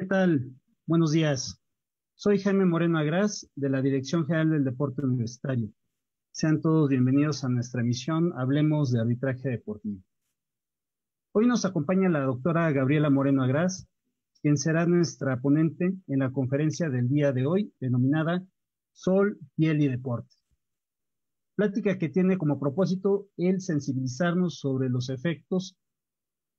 ¿Qué tal? Buenos días. Soy Jaime Moreno Agras, de la Dirección General del Deporte Universitario. Sean todos bienvenidos a nuestra emisión Hablemos de Arbitraje Deportivo. Hoy nos acompaña la doctora Gabriela Moreno Agras, quien será nuestra ponente en la conferencia del día de hoy, denominada Sol, Piel y Deporte. Plática que tiene como propósito el sensibilizarnos sobre los efectos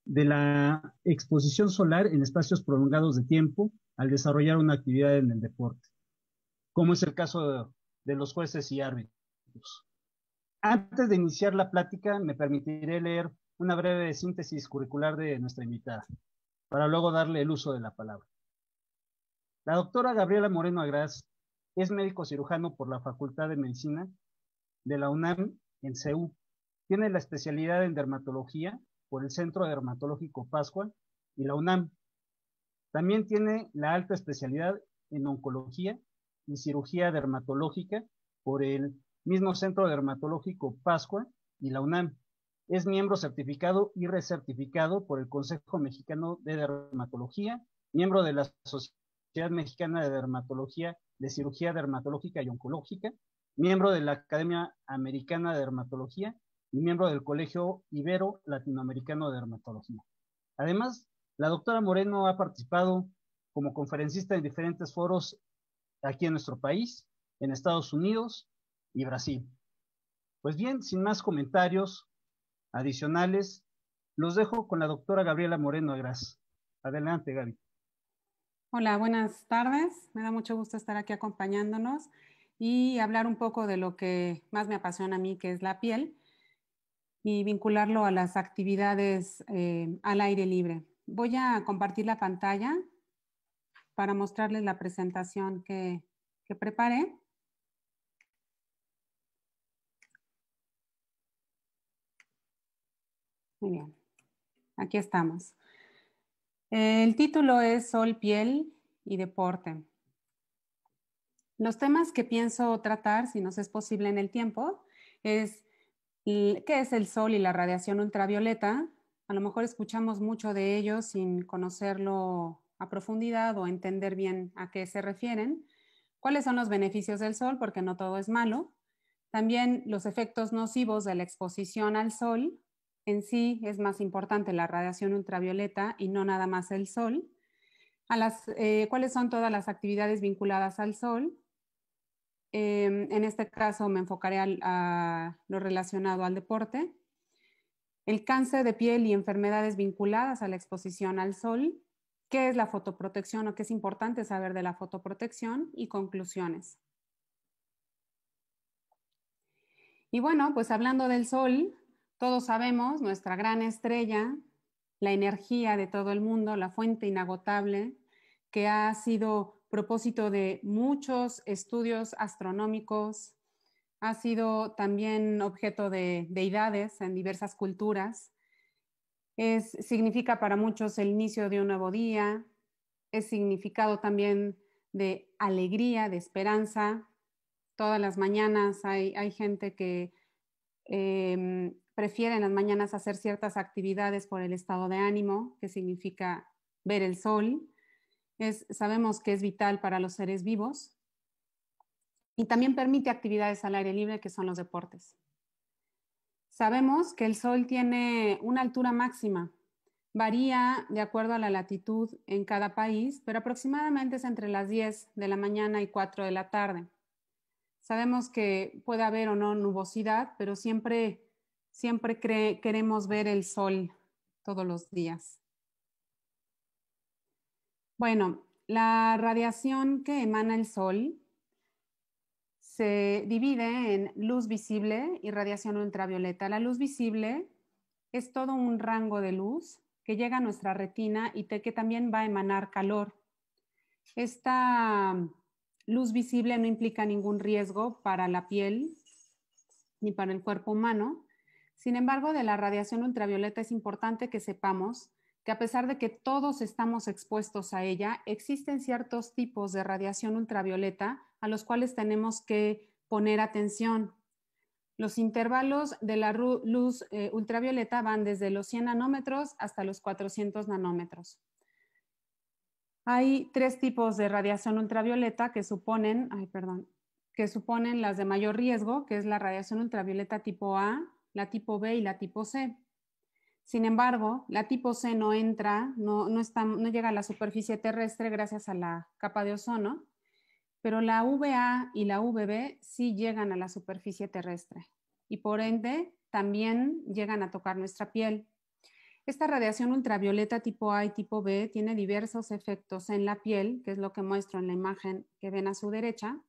de la exposición solar en espacios prolongados de tiempo al desarrollar una actividad en el deporte, como es el caso de, los jueces y árbitros. Antes de iniciar la plática, me permitiré leer una breve síntesis curricular de nuestra invitada, para luego darle el uso de la palabra. La doctora Gabriela Moreno Agraz es médico cirujano por la Facultad de Medicina de la UNAM en CEU. Tiene la especialidad en dermatología por el Centro Dermatológico Pascual y la UNAM. También tiene la alta especialidad en oncología y cirugía dermatológica por el mismo Centro Dermatológico Pascual y la UNAM. Es miembro certificado y recertificado por el Consejo Mexicano de Dermatología, miembro de la Sociedad Mexicana de Dermatología, de Cirugía Dermatológica y Oncológica, miembro de la Academia Americana de Dermatología y miembro del Colegio Ibero Latinoamericano de Dermatología. Además, la doctora Moreno ha participado como conferencista en diferentes foros aquí en nuestro país, en Estados Unidos y Brasil. Pues bien, sin más comentarios adicionales, los dejo con la doctora Gabriela Moreno Agras. Adelante, Gaby. Hola, buenas tardes. Me da mucho gusto estar aquí acompañándonos y hablar un poco de lo que más me apasiona a mí, que es la piel y vincularlo a las actividades eh, al aire libre. Voy a compartir la pantalla para mostrarles la presentación que, que preparé. Muy bien, aquí estamos. El título es Sol, piel y deporte. Los temas que pienso tratar, si nos es posible en el tiempo, es ¿Qué es el sol y la radiación ultravioleta? A lo mejor escuchamos mucho de ellos sin conocerlo a profundidad o entender bien a qué se refieren. ¿Cuáles son los beneficios del sol? Porque no todo es malo. También los efectos nocivos de la exposición al sol. En sí es más importante la radiación ultravioleta y no nada más el sol. A las, eh, ¿Cuáles son todas las actividades vinculadas al sol? Em, en este caso me enfocaré a lo relacionado al deporte. El cáncer de piel y enfermedades vinculadas a la exposición al sol. ¿Qué es la fotoprotección o qué es importante saber de la fotoprotección? Y conclusiones. Y bueno, pues hablando del sol, todos sabemos nuestra gran estrella, la energía de todo el mundo, la fuente inagotable que ha sido propósito de muchos estudios astronómicos, ha sido también objeto de deidades en diversas culturas. significa para muchos el inicio de un nuevo día, es significado también de alegría, de esperanza. Todas las mañanas hay, gente que em, prefiere en las mañanas hacer ciertas actividades por el estado de ánimo, que significa ver el sol sabemos que es vital para los seres vivos y también permite actividades al aire libre que son los deportes. Sabemos que el Sol tiene una altura máxima, varía de acuerdo a la latitud en cada país, pero aproximadamente es entre las 10 de la mañana y 4 de la tarde. Sabemos que puede haber o no nubosidad, pero siempre, siempre queremos ver el Sol todos los días. Bueno, la radiación que emana el Sol se divide en luz visible y radiación ultravioleta. La luz visible es todo un rango de luz que llega a nuestra retina y que también va a emanar calor. Esta luz visible no implica ningún riesgo para la piel ni para el cuerpo humano. Sin embargo, de la radiación ultravioleta es importante que sepamos que a pesar de que todos estamos expuestos a ella, existen ciertos tipos de radiación ultravioleta a los cuales tenemos que poner atención. Los intervalos de la luz eh, ultravioleta van desde los 100 nanómetros hasta los 400 nanómetros. Hay tres tipos de radiación ultravioleta que suponen, perdón, que suponen las de mayor riesgo, que es la radiación ultravioleta tipo A, la tipo B y la tipo C. Sin embargo, la tipo C no entra, no, llega a la superficie terrestre gracias a la capa de ozono, pero la VA y la VB sí llegan a la superficie terrestre y por ende también llegan a tocar nuestra piel. Esta radiación ultravioleta tipo A y tipo B tiene diversos efectos en la piel, que es lo que muestro en la imagen que ven a su derecha,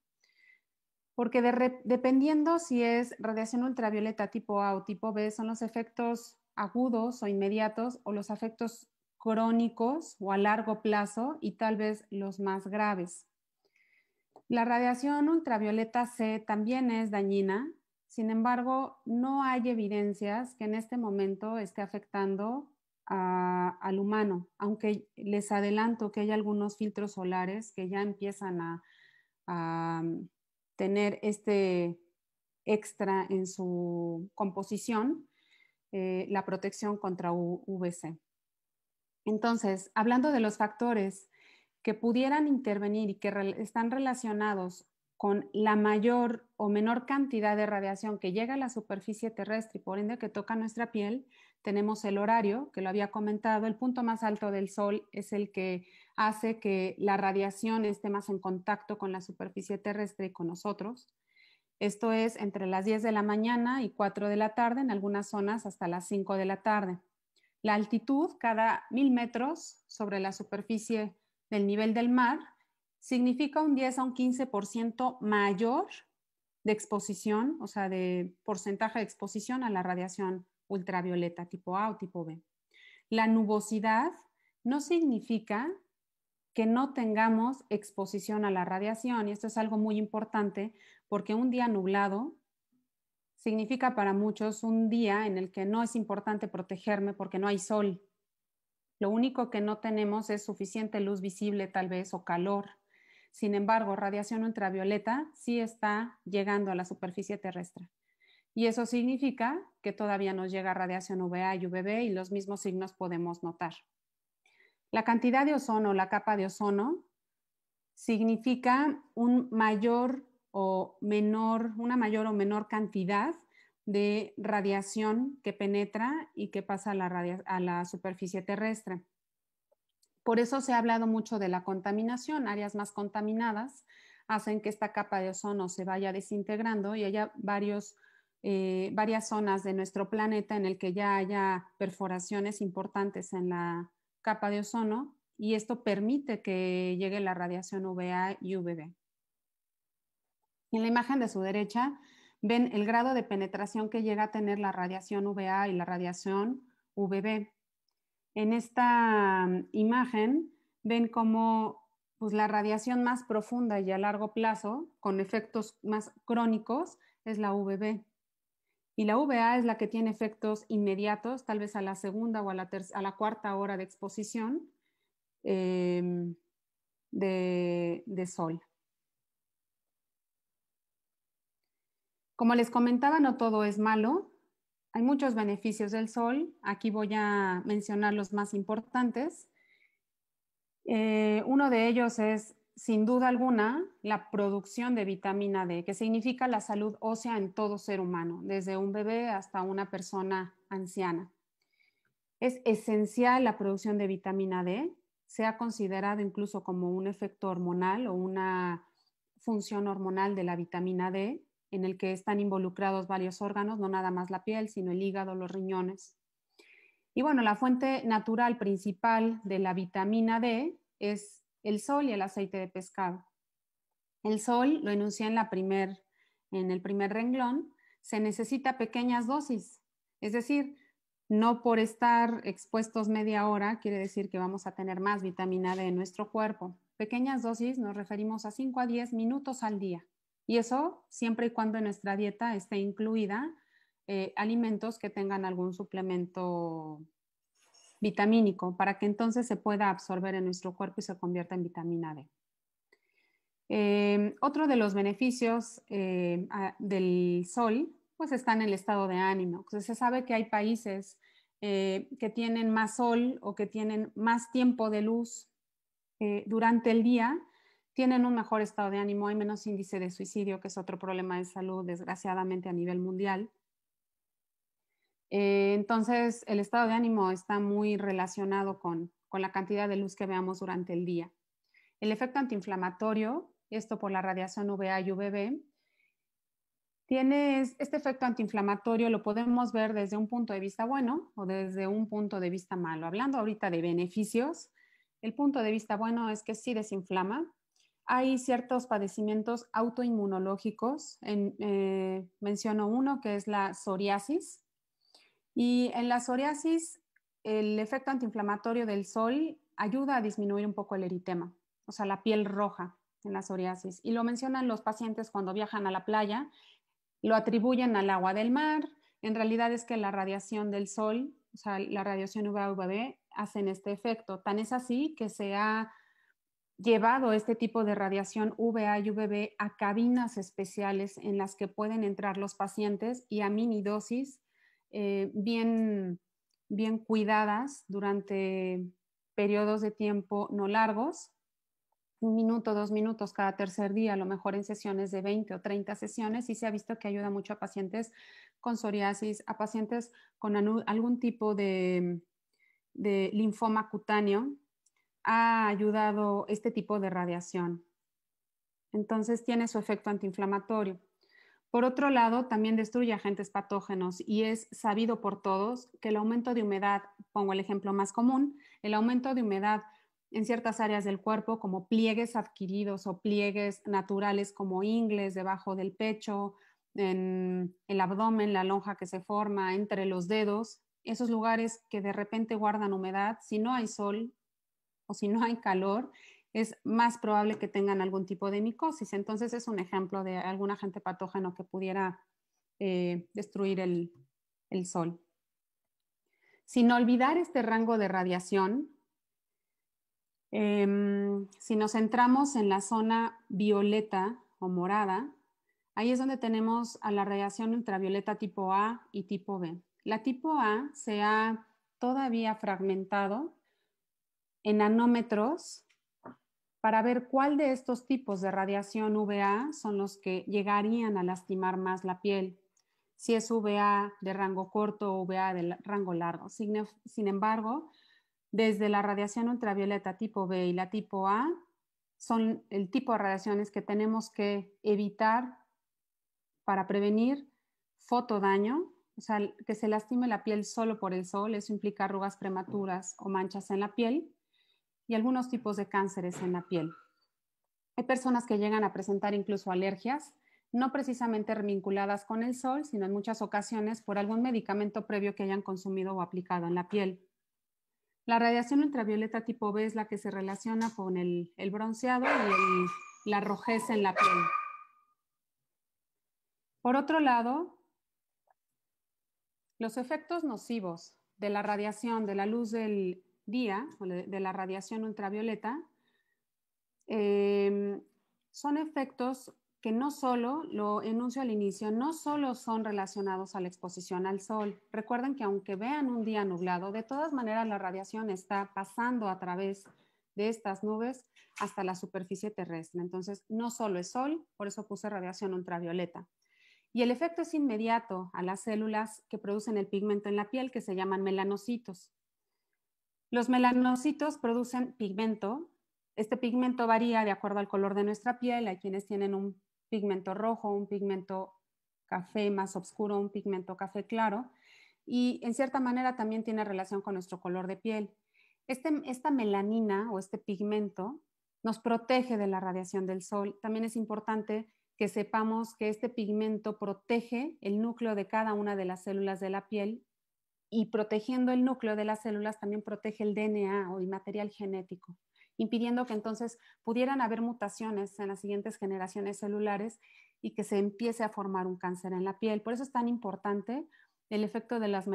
porque dependiendo si es radiación ultravioleta tipo A o tipo B, son los efectos agudos o inmediatos o los afectos crónicos o a largo plazo y tal vez los más graves. La radiación ultravioleta C también es dañina, sin embargo, no hay evidencias que en este momento esté afectando al humano, aunque les adelanto que hay algunos filtros solares que ya empiezan a tener este extra en su composición, eh, la protección contra UVC. Entonces, hablando de los factores que pudieran intervenir y que están relacionados con la mayor o menor cantidad de radiación que llega a la superficie terrestre y por ende que toca nuestra piel, tenemos el horario, que lo había comentado, el punto más alto del sol es el que hace que la radiación esté más en contacto con la superficie terrestre y con nosotros. Esto es entre las 10 de la mañana y 4 de la tarde, en algunas zonas hasta las 5 de la tarde. La altitud cada mil metros sobre la superficie del nivel del mar significa un 10 a un 15% mayor de exposición, o sea, de porcentaje de exposición a la radiación ultravioleta tipo A o tipo B. La nubosidad no significa que no tengamos exposición a la radiación, y esto es algo muy importante porque un día nublado significa para muchos un día en el que no es importante protegerme porque no hay sol. Lo único que no tenemos es suficiente luz visible tal vez o calor. Sin embargo, radiación ultravioleta sí está llegando a la superficie terrestre. Y eso significa que todavía nos llega radiación UVA y UVB y los mismos signos podemos notar. La cantidad de ozono, la capa de ozono, significa un mayor o menor, una mayor o menor cantidad de radiación que penetra y que pasa a la, a la superficie terrestre. Por eso se ha hablado mucho de la contaminación. Áreas más contaminadas hacen que esta capa de ozono se vaya desintegrando y haya varios, eh, varias zonas de nuestro planeta en el que ya haya perforaciones importantes en la capa de ozono y esto permite que llegue la radiación UVA y UVB. En la imagen de su derecha ven el grado de penetración que llega a tener la radiación UVA y la radiación UVB. En esta mm, imagen ven cómo pues, la radiación más profunda y a largo plazo, con efectos más crónicos, es la UVB. Y la UVA es la que tiene efectos inmediatos, tal vez a la segunda o a la, a la cuarta hora de exposición em, de sol. Como les comentaba, no todo es malo. Hay muchos beneficios del sol. Aquí voy a mencionar los más importantes. Eh, uno de ellos es, sin duda alguna, la producción de vitamina D, que significa la salud ósea en todo ser humano, desde un bebé hasta una persona anciana. Es esencial la producción de vitamina D, sea ha considerado incluso como un efecto hormonal o una función hormonal de la vitamina D en el que están involucrados varios órganos, no nada más la piel, sino el hígado, los riñones. Y bueno, la fuente natural principal de la vitamina D es el sol y el aceite de pescado. El sol, lo enuncié en, la primer, en el primer renglón, se necesita pequeñas dosis, es decir, no por estar expuestos media hora quiere decir que vamos a tener más vitamina D en nuestro cuerpo. Pequeñas dosis nos referimos a 5 a 10 minutos al día. Y eso siempre y cuando en nuestra dieta esté incluida eh, alimentos que tengan algún suplemento vitamínico para que entonces se pueda absorber en nuestro cuerpo y se convierta en vitamina D. Eh, otro de los beneficios eh, del sol, pues está en el estado de ánimo. se sabe que hay países que tienen más sol o que tienen más tiempo de luz durante el día tienen un mejor estado de ánimo, hay menos índice de suicidio, que es otro problema de salud, desgraciadamente, a nivel mundial. Eh, entonces, el estado de ánimo está muy relacionado con, la cantidad de luz que veamos durante el día. El efecto antiinflamatorio, esto por la radiación UVA y UVB, tiene este efecto antiinflamatorio, lo podemos ver desde un punto de vista bueno o desde un punto de vista malo. Hablando ahorita de beneficios, el punto de vista bueno es que sí desinflama, hay ciertos padecimientos autoinmunológicos. Eh, menciono uno que es la psoriasis. Y en la psoriasis, el efecto antiinflamatorio del sol ayuda a disminuir un poco el eritema, o sea, la piel roja en la psoriasis. Y lo mencionan los pacientes cuando viajan a la playa, lo atribuyen al agua del mar. En realidad es que la radiación del sol, o sea, la radiación UVA-UVB, hacen este efecto. Tan es así que se ha llevado este tipo de radiación UVA y UVB a cabinas especiales en las que pueden entrar los pacientes y a minidosis eh, bien, cuidadas durante periodos de tiempo no largos, un minuto, dos minutos cada tercer día, a lo mejor en sesiones de 20 o 30 sesiones, y se ha visto que ayuda mucho a pacientes con psoriasis, a pacientes con algún tipo de linfoma cutáneo, ha ayudado este tipo de radiación. Entonces tiene su efecto antiinflamatorio. Por otro lado, también destruye agentes patógenos y es sabido por todos que el aumento de humedad, pongo el ejemplo más común, el aumento de humedad en ciertas áreas del cuerpo como pliegues adquiridos o pliegues naturales como ingles debajo del pecho, en el abdomen, la lonja que se forma entre los dedos, esos lugares que de repente guardan humedad, si no hay sol, o si no hay calor, es más probable que tengan algún tipo de micosis. Entonces es un ejemplo de algún agente patógeno que pudiera eh, destruir el, sol. Sin olvidar este rango de radiación, em, si nos centramos en la zona violeta o morada, ahí es donde tenemos a la radiación ultravioleta tipo A y tipo B. La tipo A se ha todavía fragmentado en nanómetros para ver cuál de estos tipos de radiación UVA son los que llegarían a lastimar más la piel, si es UVA de rango corto o UVA de rango largo. Sin, sin embargo, desde la radiación ultravioleta tipo B y la tipo A, son el tipo de radiaciones que tenemos que evitar para prevenir fotodaño, o sea, que se lastime la piel solo por el sol, eso implica arrugas prematuras o manchas en la piel, algunos tipos de cánceres en la piel. Hay personas que llegan a presentar incluso alergias, no precisamente vinculadas con el sol, sino en muchas ocasiones por algún medicamento previo que hayan consumido o aplicado en la piel. La radiación ultravioleta tipo B es la que se relaciona con el, bronceado y la rojez en la piel. Por otro lado, los efectos nocivos de la radiación, de la luz del día de la radiación ultravioleta, em, son efectos que no solo, lo enuncio al inicio, no solo son relacionados a la exposición al sol. Recuerden que aunque vean un día nublado, de todas maneras la radiación está pasando a través de estas nubes hasta la superficie terrestre. Entonces, no solo es sol, por eso puse radiación ultravioleta. Y el efecto es inmediato a las células que producen el pigmento en la piel, que se llaman melanocitos. Los melanocitos producen pigmento. Este pigmento varía de acuerdo al color de nuestra piel. Hay quienes tienen un pigmento rojo, un pigmento café más oscuro, un pigmento café claro. Y en cierta manera también tiene relación con nuestro color de piel. Este, esta melanina o este pigmento nos protege de la radiación del sol. También es importante que sepamos que este pigmento protege el núcleo de cada una de las células de la piel y protegiendo el núcleo de las células también protege el DNA o el material genético, impidiendo que entonces pudieran haber mutaciones en las siguientes generaciones celulares y que se empiece a formar un cáncer en la piel. Por eso es tan importante el efecto de los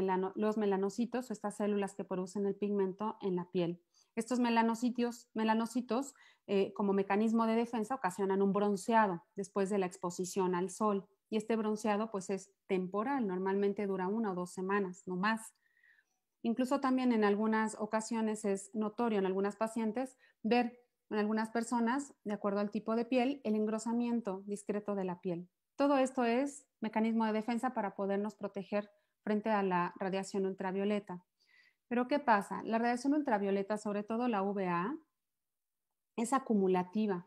melanocitos o estas células que producen el pigmento en la piel. Estos melanocitos, melanocitos eh, como mecanismo de defensa, ocasionan un bronceado después de la exposición al sol y este bronceado pues es temporal, normalmente dura una o dos semanas, no más. Incluso también en algunas ocasiones es notorio en algunas pacientes ver en algunas personas, de acuerdo al tipo de piel, el engrosamiento discreto de la piel. Todo esto es mecanismo de defensa para podernos proteger frente a la radiación ultravioleta. Pero ¿qué pasa? La radiación ultravioleta, sobre todo la UVA, es acumulativa.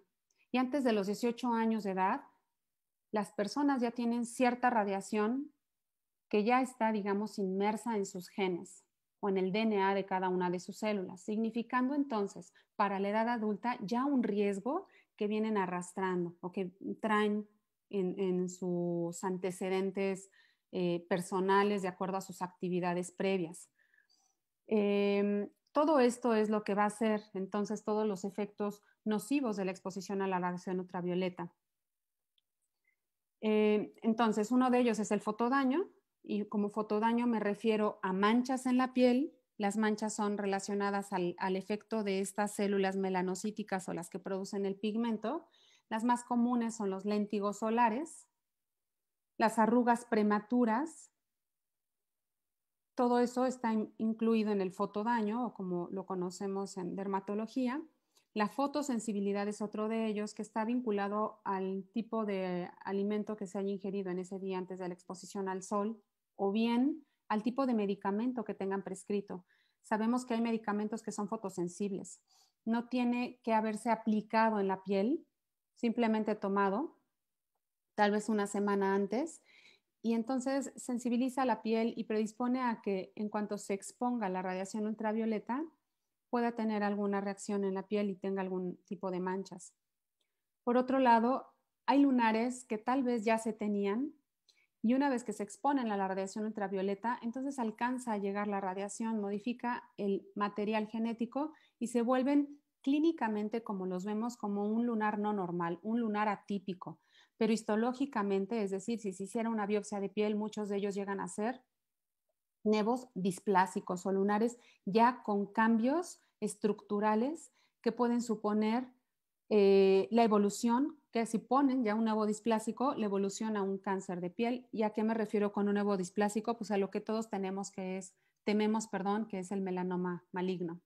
Y antes de los 18 años de edad, las personas ya tienen cierta radiación que ya está, digamos, inmersa en sus genes o en el DNA de cada una de sus células, significando entonces para la edad adulta ya un riesgo que vienen arrastrando o que traen en, sus antecedentes eh, personales de acuerdo a sus actividades previas. Em, todo esto es lo que va a ser entonces todos los efectos nocivos de la exposición a la radiación ultravioleta. Eh, entonces, uno de ellos es el fotodaño, y como fotodaño me refiero a manchas en la piel. Las manchas son relacionadas al, efecto de estas células melanocíticas o las que producen el pigmento. Las más comunes son los léntigos solares, las arrugas prematuras. Todo eso está incluido en el fotodaño o como lo conocemos en dermatología. La fotosensibilidad es otro de ellos que está vinculado al tipo de alimento que se haya ingerido en ese día antes de la exposición al sol o bien al tipo de medicamento que tengan prescrito. Sabemos que hay medicamentos que son fotosensibles. No tiene que haberse aplicado en la piel, simplemente tomado, tal vez una semana antes, y entonces sensibiliza la piel y predispone a que en cuanto se exponga la radiación ultravioleta, pueda tener alguna reacción en la piel y tenga algún tipo de manchas. Por otro lado, hay lunares que tal vez ya se tenían y una vez que se exponen a la radiación ultravioleta, entonces alcanza a llegar la radiación, modifica el material genético y se vuelven clínicamente, como los vemos, como un lunar no normal, un lunar atípico. Pero histológicamente, es decir, si se hiciera una biopsia de piel, muchos de ellos llegan a ser nevos displásicos o lunares ya con cambios estructurales que pueden suponer eh, la evolución, que si ponen ya un nuevo displásico, la evolución a un cáncer de piel. ¿Y a qué me refiero con un nuevo displásico? Pues a lo que todos tenemos que es, tememos, perdón, que es el melanoma maligno.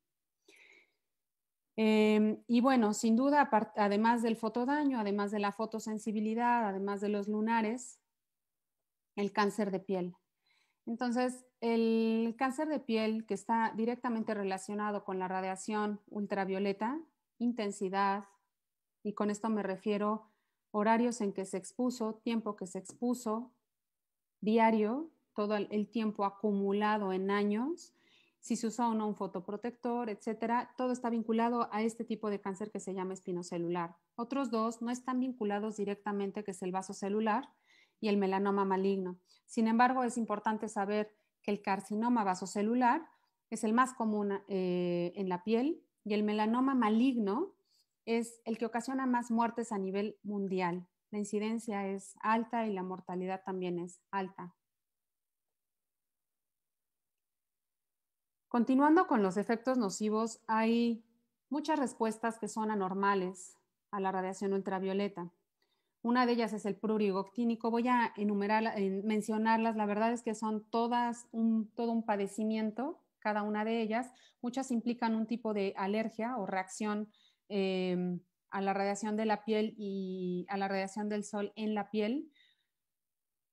Eh, y bueno, sin duda, además del fotodaño, además de la fotosensibilidad, además de los lunares, el cáncer de piel. Entonces, el cáncer de piel que está directamente relacionado con la radiación ultravioleta, intensidad, y con esto me refiero horarios en que se expuso, tiempo que se expuso, diario, todo el tiempo acumulado en años, si se usó o no un fotoprotector, etcétera, todo está vinculado a este tipo de cáncer que se llama espinocelular. Otros dos no están vinculados directamente, que es el vaso celular y el melanoma maligno. Sin embargo, es importante saber que el carcinoma vasocelular es el más común eh, en la piel y el melanoma maligno es el que ocasiona más muertes a nivel mundial. La incidencia es alta y la mortalidad también es alta. Continuando con los efectos nocivos, hay muchas respuestas que son anormales a la radiación ultravioleta. Una de ellas es el actínico. Voy a enumerar, mencionarlas. La verdad es que son todas todo un padecimiento, cada una de ellas. Muchas implican un tipo de alergia o reacción em, a la radiación de la piel y a la radiación del sol en la piel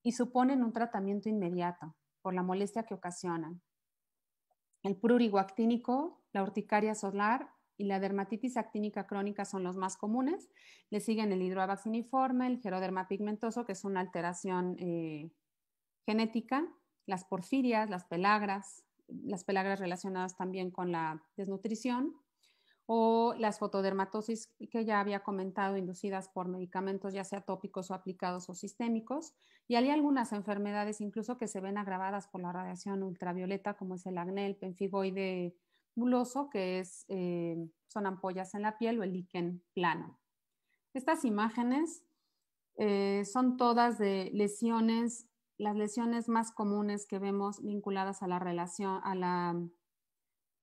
y suponen un tratamiento inmediato por la molestia que ocasionan. El actínico, la urticaria solar, y la dermatitis actínica crónica son los más comunes. Le siguen el hidroabax uniforme, el geroderma pigmentoso, que es una alteración eh, genética, las porfirias, las pelagras, las pelagras relacionadas también con la desnutrición, o las fotodermatosis que ya había comentado, inducidas por medicamentos, ya sea tópicos o aplicados o sistémicos. Y hay algunas enfermedades incluso que se ven agravadas por la radiación ultravioleta, como es el acné, el penfigoide que eh, son ampollas en la piel o el liquen plano. Estas imágenes eh, son todas de lesiones, las lesiones más comunes que vemos vinculadas a la relación, a la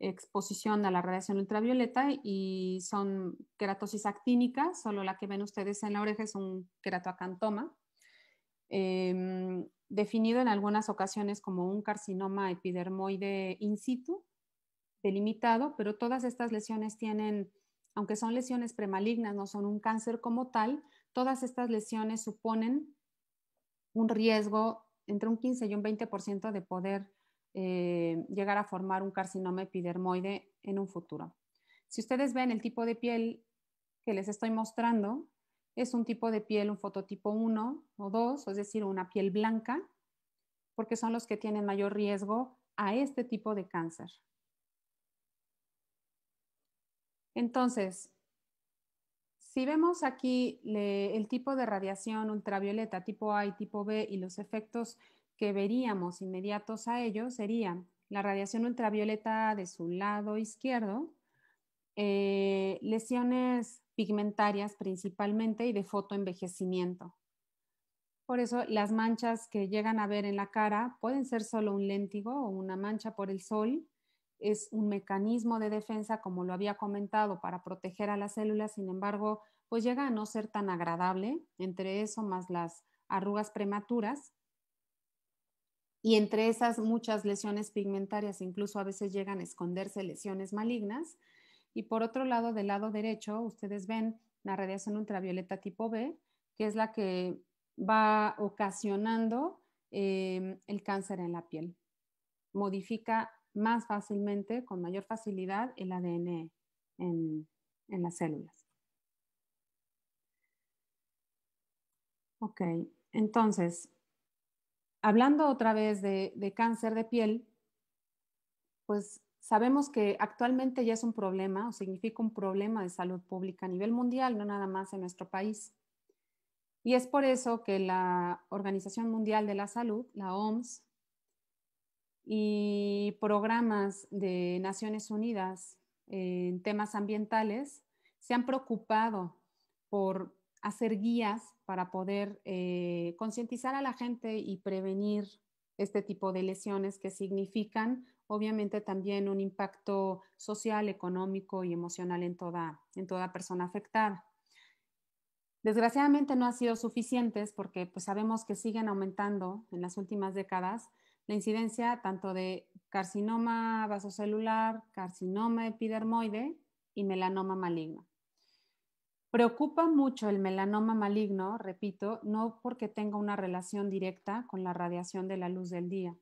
exposición a la radiación ultravioleta y son queratosis actínica, solo la que ven ustedes en la oreja es un queratoacantoma, em, definido en algunas ocasiones como un carcinoma epidermoide in situ, delimitado, pero todas estas lesiones tienen, aunque son lesiones premalignas, no son un cáncer como tal, todas estas lesiones suponen un riesgo entre un 15 y un 20% de poder eh, llegar a formar un carcinoma epidermoide en un futuro. Si ustedes ven el tipo de piel que les estoy mostrando, es un tipo de piel, un fototipo 1 o 2, es decir, una piel blanca, porque son los que tienen mayor riesgo a este tipo de cáncer. Entonces, si vemos aquí el tipo de radiación ultravioleta tipo A y tipo B y los efectos que veríamos inmediatos a ellos serían la radiación ultravioleta de su lado izquierdo, eh, lesiones pigmentarias principalmente y de fotoenvejecimiento. Por eso las manchas que llegan a ver en la cara pueden ser solo un léntigo o una mancha por el sol es un mecanismo de defensa, como lo había comentado, para proteger a las células, sin embargo, pues llega a no ser tan agradable, entre eso más las arrugas prematuras y entre esas muchas lesiones pigmentarias, incluso a veces llegan a esconderse lesiones malignas. Y por otro lado, del lado derecho, ustedes ven la radiación ultravioleta tipo B, que es la que va ocasionando em, el cáncer en la piel. Modifica más fácilmente, con mayor facilidad, el ADN en, las células. Ok, entonces, hablando otra vez de, de, cáncer de piel, pues sabemos que actualmente ya es un problema o significa un problema de salud pública a nivel mundial, no nada más en nuestro país. Y es por eso que la Organización Mundial de la Salud, la OMS, y programas de Naciones Unidas en temas ambientales se han preocupado por hacer guías para poder eh, concientizar a la gente y prevenir este tipo de lesiones que significan obviamente también un impacto social, económico y emocional en toda, persona afectada. Desgraciadamente no ha sido suficientes porque pues, sabemos que siguen aumentando en las últimas décadas la incidencia tanto de carcinoma vasocelular, carcinoma epidermoide y melanoma maligno. Preocupa mucho el melanoma maligno, repito, no porque tenga una relación directa con la radiación de la luz del día,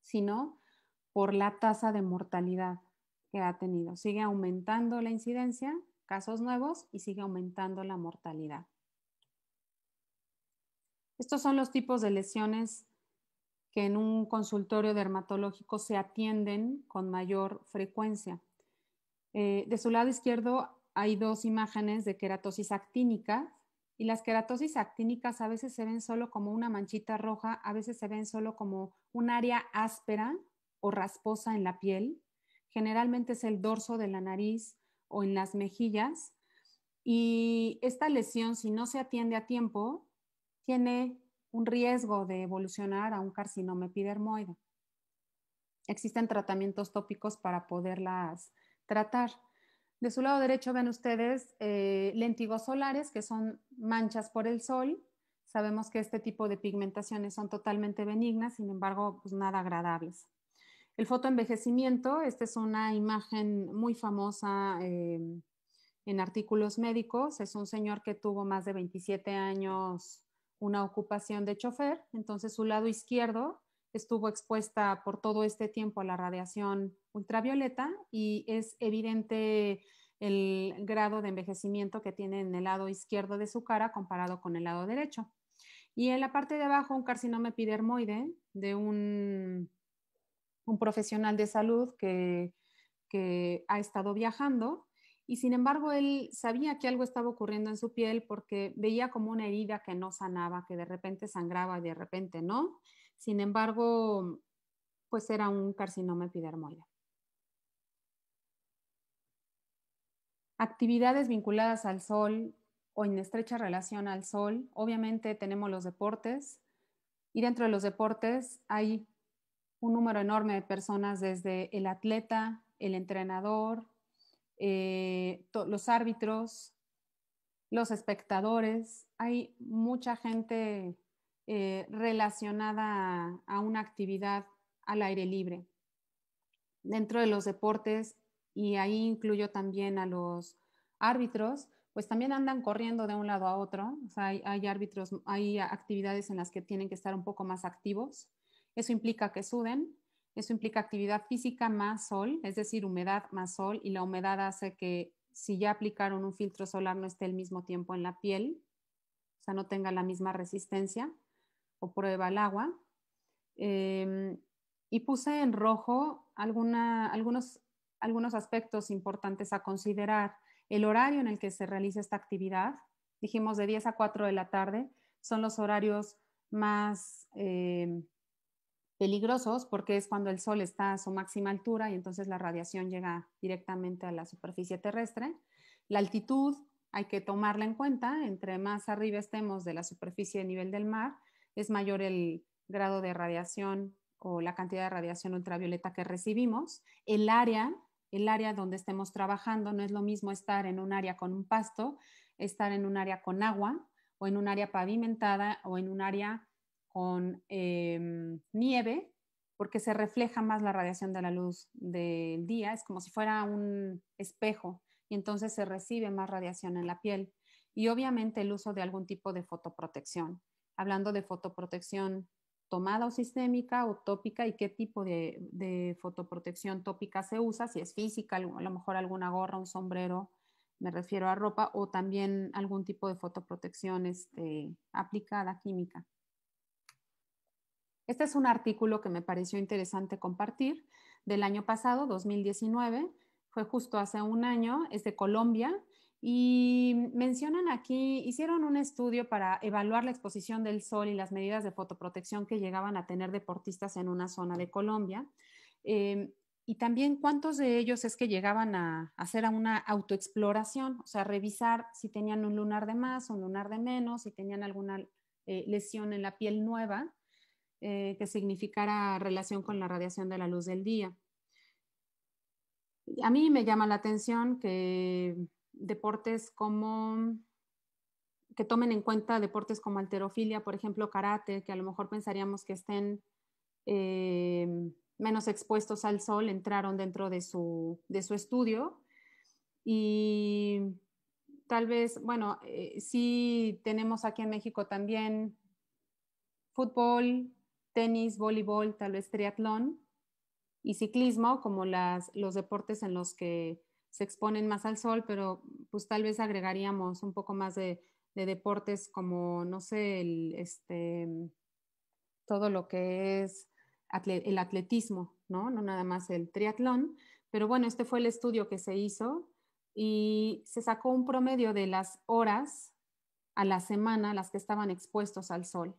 sino por la tasa de mortalidad que ha tenido. Sigue aumentando la incidencia, casos nuevos, y sigue aumentando la mortalidad. Estos son los tipos de lesiones que en un consultorio dermatológico se atienden con mayor frecuencia. Eh, de su lado izquierdo hay dos imágenes de queratosis actínica, y las queratosis actínicas a veces se ven solo como una manchita roja, a veces se ven solo como un área áspera o rasposa en la piel. Generalmente es el dorso de la nariz o en las mejillas. Y esta lesión, si no se atiende a tiempo, tiene un riesgo de evolucionar a un carcinoma epidermoide. Existen tratamientos tópicos para poderlas tratar. De su lado derecho ven ustedes eh, lentigos solares, que son manchas por el sol. Sabemos que este tipo de pigmentaciones son totalmente benignas, sin embargo, pues, nada agradables. El fotoenvejecimiento, esta es una imagen muy famosa em, en artículos médicos. Es un señor que tuvo más de 27 años una ocupación de chofer, entonces su lado izquierdo estuvo expuesta por todo este tiempo a la radiación ultravioleta y es evidente el grado de envejecimiento que tiene en el lado izquierdo de su cara comparado con el lado derecho. Y en la parte de abajo un carcinoma epidermoide de un, un profesional de salud que, que ha estado viajando y sin embargo él sabía que algo estaba ocurriendo en su piel porque veía como una herida que no sanaba, que de repente sangraba y de repente no. Sin embargo, pues era un carcinoma epidermoide. Actividades vinculadas al sol o en estrecha relación al sol. Obviamente tenemos los deportes y dentro de los deportes hay un número enorme de personas desde el atleta, el entrenador, eh, los árbitros, los espectadores, hay mucha gente eh, relacionada a, una actividad al aire libre. Dentro de los deportes, y ahí incluyo también a los árbitros, pues también andan corriendo de un lado a otro. hay, árbitros, hay actividades en las que tienen que estar un poco más activos. Eso implica que suden, eso implica actividad física más sol, es decir, humedad más sol, y la humedad hace que si ya aplicaron un filtro solar no esté el mismo tiempo en la piel, o sea, no tenga la misma resistencia, o prueba el agua. Em, y puse en rojo algunos, aspectos importantes a considerar. El horario en el que se realiza esta actividad, dijimos de 10 a 4 de la tarde, son los horarios más... Em, peligrosos porque es cuando el Sol está a su máxima altura y entonces la radiación llega directamente a la superficie terrestre. La altitud hay que tomarla en cuenta, entre más arriba estemos de la superficie de nivel del mar, es mayor el grado de radiación o la cantidad de radiación ultravioleta que recibimos. El área, el área donde estemos trabajando, no es lo mismo estar en un área con un pasto, estar en un área con agua o en un área pavimentada o en un área con em, nieve, porque se refleja más la radiación de la luz del día, es como si fuera un espejo y entonces se recibe más radiación en la piel. Y obviamente el uso de algún tipo de fotoprotección, hablando de fotoprotección tomada o sistémica o tópica y qué tipo de, fotoprotección tópica se usa, si es física, a lo mejor alguna gorra, un sombrero, me refiero a ropa, o también algún tipo de fotoprotección este, aplicada, química. Este es un artículo que me pareció interesante compartir del año pasado, 2019, fue justo hace un año, es de Colombia y mencionan aquí, hicieron un estudio para evaluar la exposición del sol y las medidas de fotoprotección que llegaban a tener deportistas en una zona de Colombia. Eh, y también cuántos de ellos es que llegaban a, hacer una autoexploración, o sea, revisar si tenían un lunar de más, un lunar de menos, si tenían alguna eh, lesión en la piel nueva. Eh, que significara relación con la radiación de la luz del día. A mí me llama la atención que deportes como que tomen en cuenta deportes como alterofilia, por ejemplo, karate, que a lo mejor pensaríamos que estén eh, menos expuestos al sol, entraron dentro de su, estudio. Y tal vez, bueno, eh, sí tenemos aquí en México también fútbol, tenis, voleibol, tal vez triatlón y ciclismo, como las, los deportes en los que se exponen más al sol, pero pues tal vez agregaríamos un poco más de, deportes como, no sé, el, este, todo lo que es el atletismo, ¿no? No nada más el triatlón, pero bueno, este fue el estudio que se hizo y se sacó un promedio de las horas a la semana las que estaban expuestos al sol.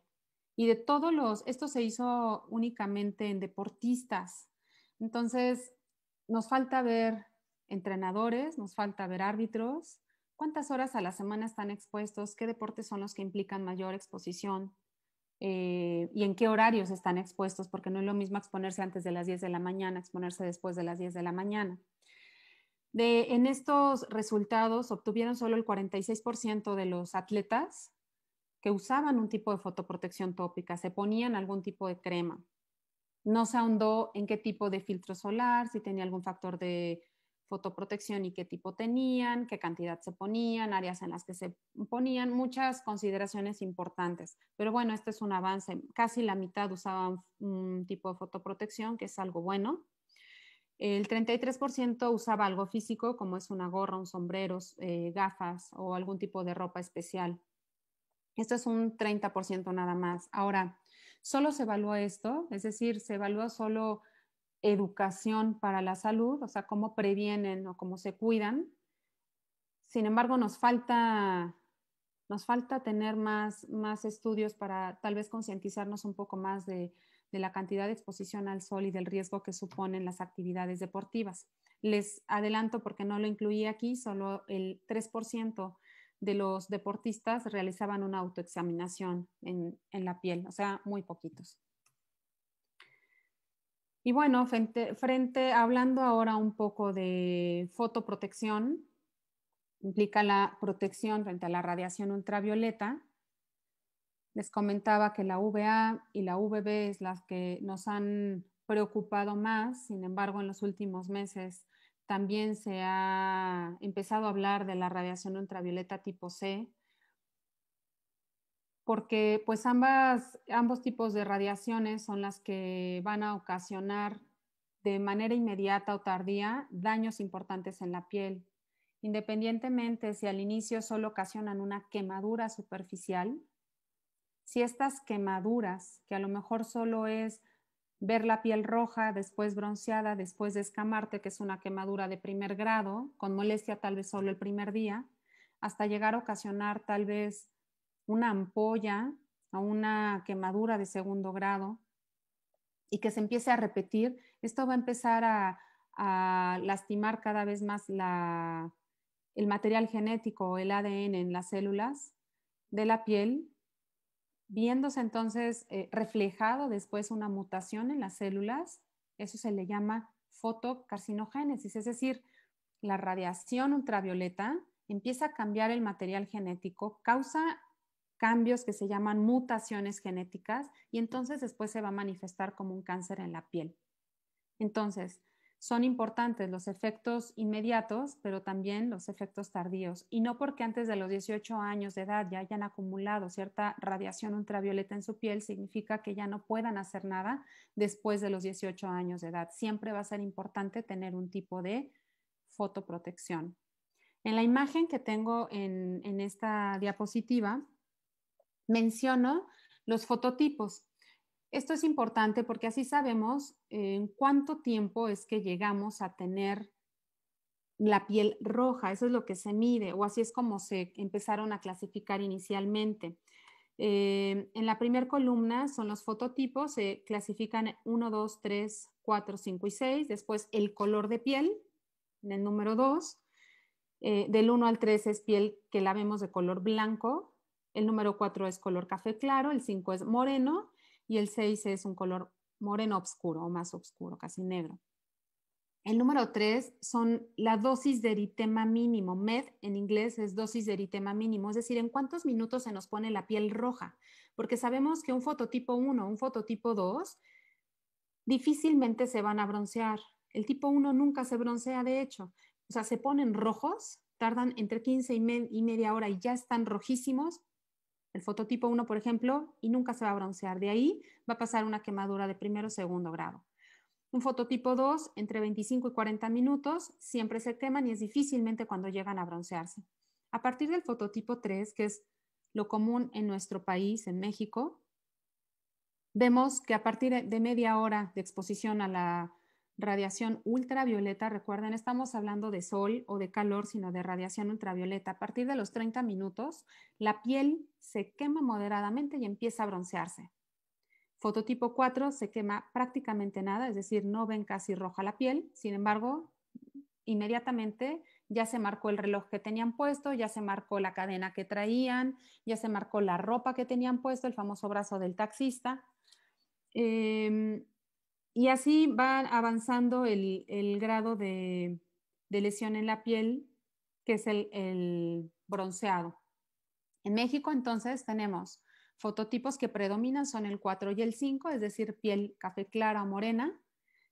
Y de todos los, esto se hizo únicamente en deportistas. Entonces, nos falta ver entrenadores, nos falta ver árbitros, cuántas horas a la semana están expuestos, qué deportes son los que implican mayor exposición eh, y en qué horarios están expuestos, porque no es lo mismo exponerse antes de las 10 de la mañana, exponerse después de las 10 de la mañana. De, en estos resultados obtuvieron solo el 46% de los atletas que usaban un tipo de fotoprotección tópica, se ponían algún tipo de crema. No se ahondó en qué tipo de filtro solar, si tenía algún factor de fotoprotección y qué tipo tenían, qué cantidad se ponían, áreas en las que se ponían, muchas consideraciones importantes. Pero bueno, este es un avance. Casi la mitad usaban un tipo de fotoprotección, que es algo bueno. El 33% usaba algo físico, como es una gorra, un sombrero, eh, gafas o algún tipo de ropa especial. Esto es un 30% nada más. Ahora, solo se evalúa esto, es decir, se evalúa solo educación para la salud, o sea, cómo previenen o cómo se cuidan. Sin embargo, nos falta, nos falta tener más, más estudios para tal vez concientizarnos un poco más de, de la cantidad de exposición al sol y del riesgo que suponen las actividades deportivas. Les adelanto porque no lo incluí aquí, solo el 3% de los deportistas realizaban una autoexaminación en, la piel, o sea, muy poquitos. Y bueno, frente, hablando ahora un poco de fotoprotección, implica la protección frente a la radiación ultravioleta. Les comentaba que la VA y la VB es las que nos han preocupado más, sin embargo, en los últimos meses también se ha empezado a hablar de la radiación ultravioleta tipo C, porque pues ambos tipos de radiaciones son las que van a ocasionar de manera inmediata o tardía daños importantes en la piel, independientemente si al inicio solo ocasionan una quemadura superficial, si estas quemaduras, que a lo mejor solo es ver la piel roja, después bronceada, después de escamarte, que es una quemadura de primer grado, con molestia tal vez solo el primer día, hasta llegar a ocasionar tal vez una ampolla o una quemadura de segundo grado y que se empiece a repetir, esto va a empezar a, lastimar cada vez más el material genético, el ADN en las células de la piel viéndose entonces eh, reflejado después una mutación en las células, eso se le llama fotocarcinogénesis, es decir, la radiación ultravioleta empieza a cambiar el material genético, causa cambios que se llaman mutaciones genéticas y entonces después se va a manifestar como un cáncer en la piel. Entonces, son importantes los efectos inmediatos, pero también los efectos tardíos. Y no porque antes de los 18 años de edad ya hayan acumulado cierta radiación ultravioleta en su piel, significa que ya no puedan hacer nada después de los 18 años de edad. Siempre va a ser importante tener un tipo de fotoprotección. En la imagen que tengo en, en esta diapositiva, menciono los fototipos. Esto es importante porque así sabemos eh, en cuánto tiempo es que llegamos a tener la piel roja, eso es lo que se mide o así es como se empezaron a clasificar inicialmente. Eh, en la primera columna son los fototipos, se clasifican 1, 2, 3, 4, 5 y 6, después el color de piel, en el número 2, eh, del 1 al 3 es piel que la vemos de color blanco, el número 4 es color café claro, el 5 es moreno y el 6 es un color moreno oscuro o más oscuro, casi negro. El número 3 son la dosis de eritema mínimo. MED en inglés es dosis de eritema mínimo, es decir, en cuántos minutos se nos pone la piel roja, porque sabemos que un fototipo 1, un fototipo 2, difícilmente se van a broncear. El tipo 1 nunca se broncea, de hecho. O sea, se ponen rojos, tardan entre 15 y, y media hora y ya están rojísimos el fototipo 1, por ejemplo, y nunca se va a broncear. De ahí va a pasar una quemadura de primero o segundo grado. Un fototipo 2, entre 25 y 40 minutos, siempre se queman y es difícilmente cuando llegan a broncearse. A partir del fototipo 3, que es lo común en nuestro país, en México, vemos que a partir de media hora de exposición a la radiación ultravioleta, recuerden, estamos hablando de sol o de calor, sino de radiación ultravioleta. A partir de los 30 minutos, la piel se quema moderadamente y empieza a broncearse. Fototipo 4 se quema prácticamente nada, es decir, no ven casi roja la piel, sin embargo, inmediatamente ya se marcó el reloj que tenían puesto, ya se marcó la cadena que traían, ya se marcó la ropa que tenían puesto, el famoso brazo del taxista. Eh, y así va avanzando el, grado de, lesión en la piel, que es el, el bronceado. En México entonces tenemos fototipos que predominan son el 4 y el 5, es decir, piel café clara o morena,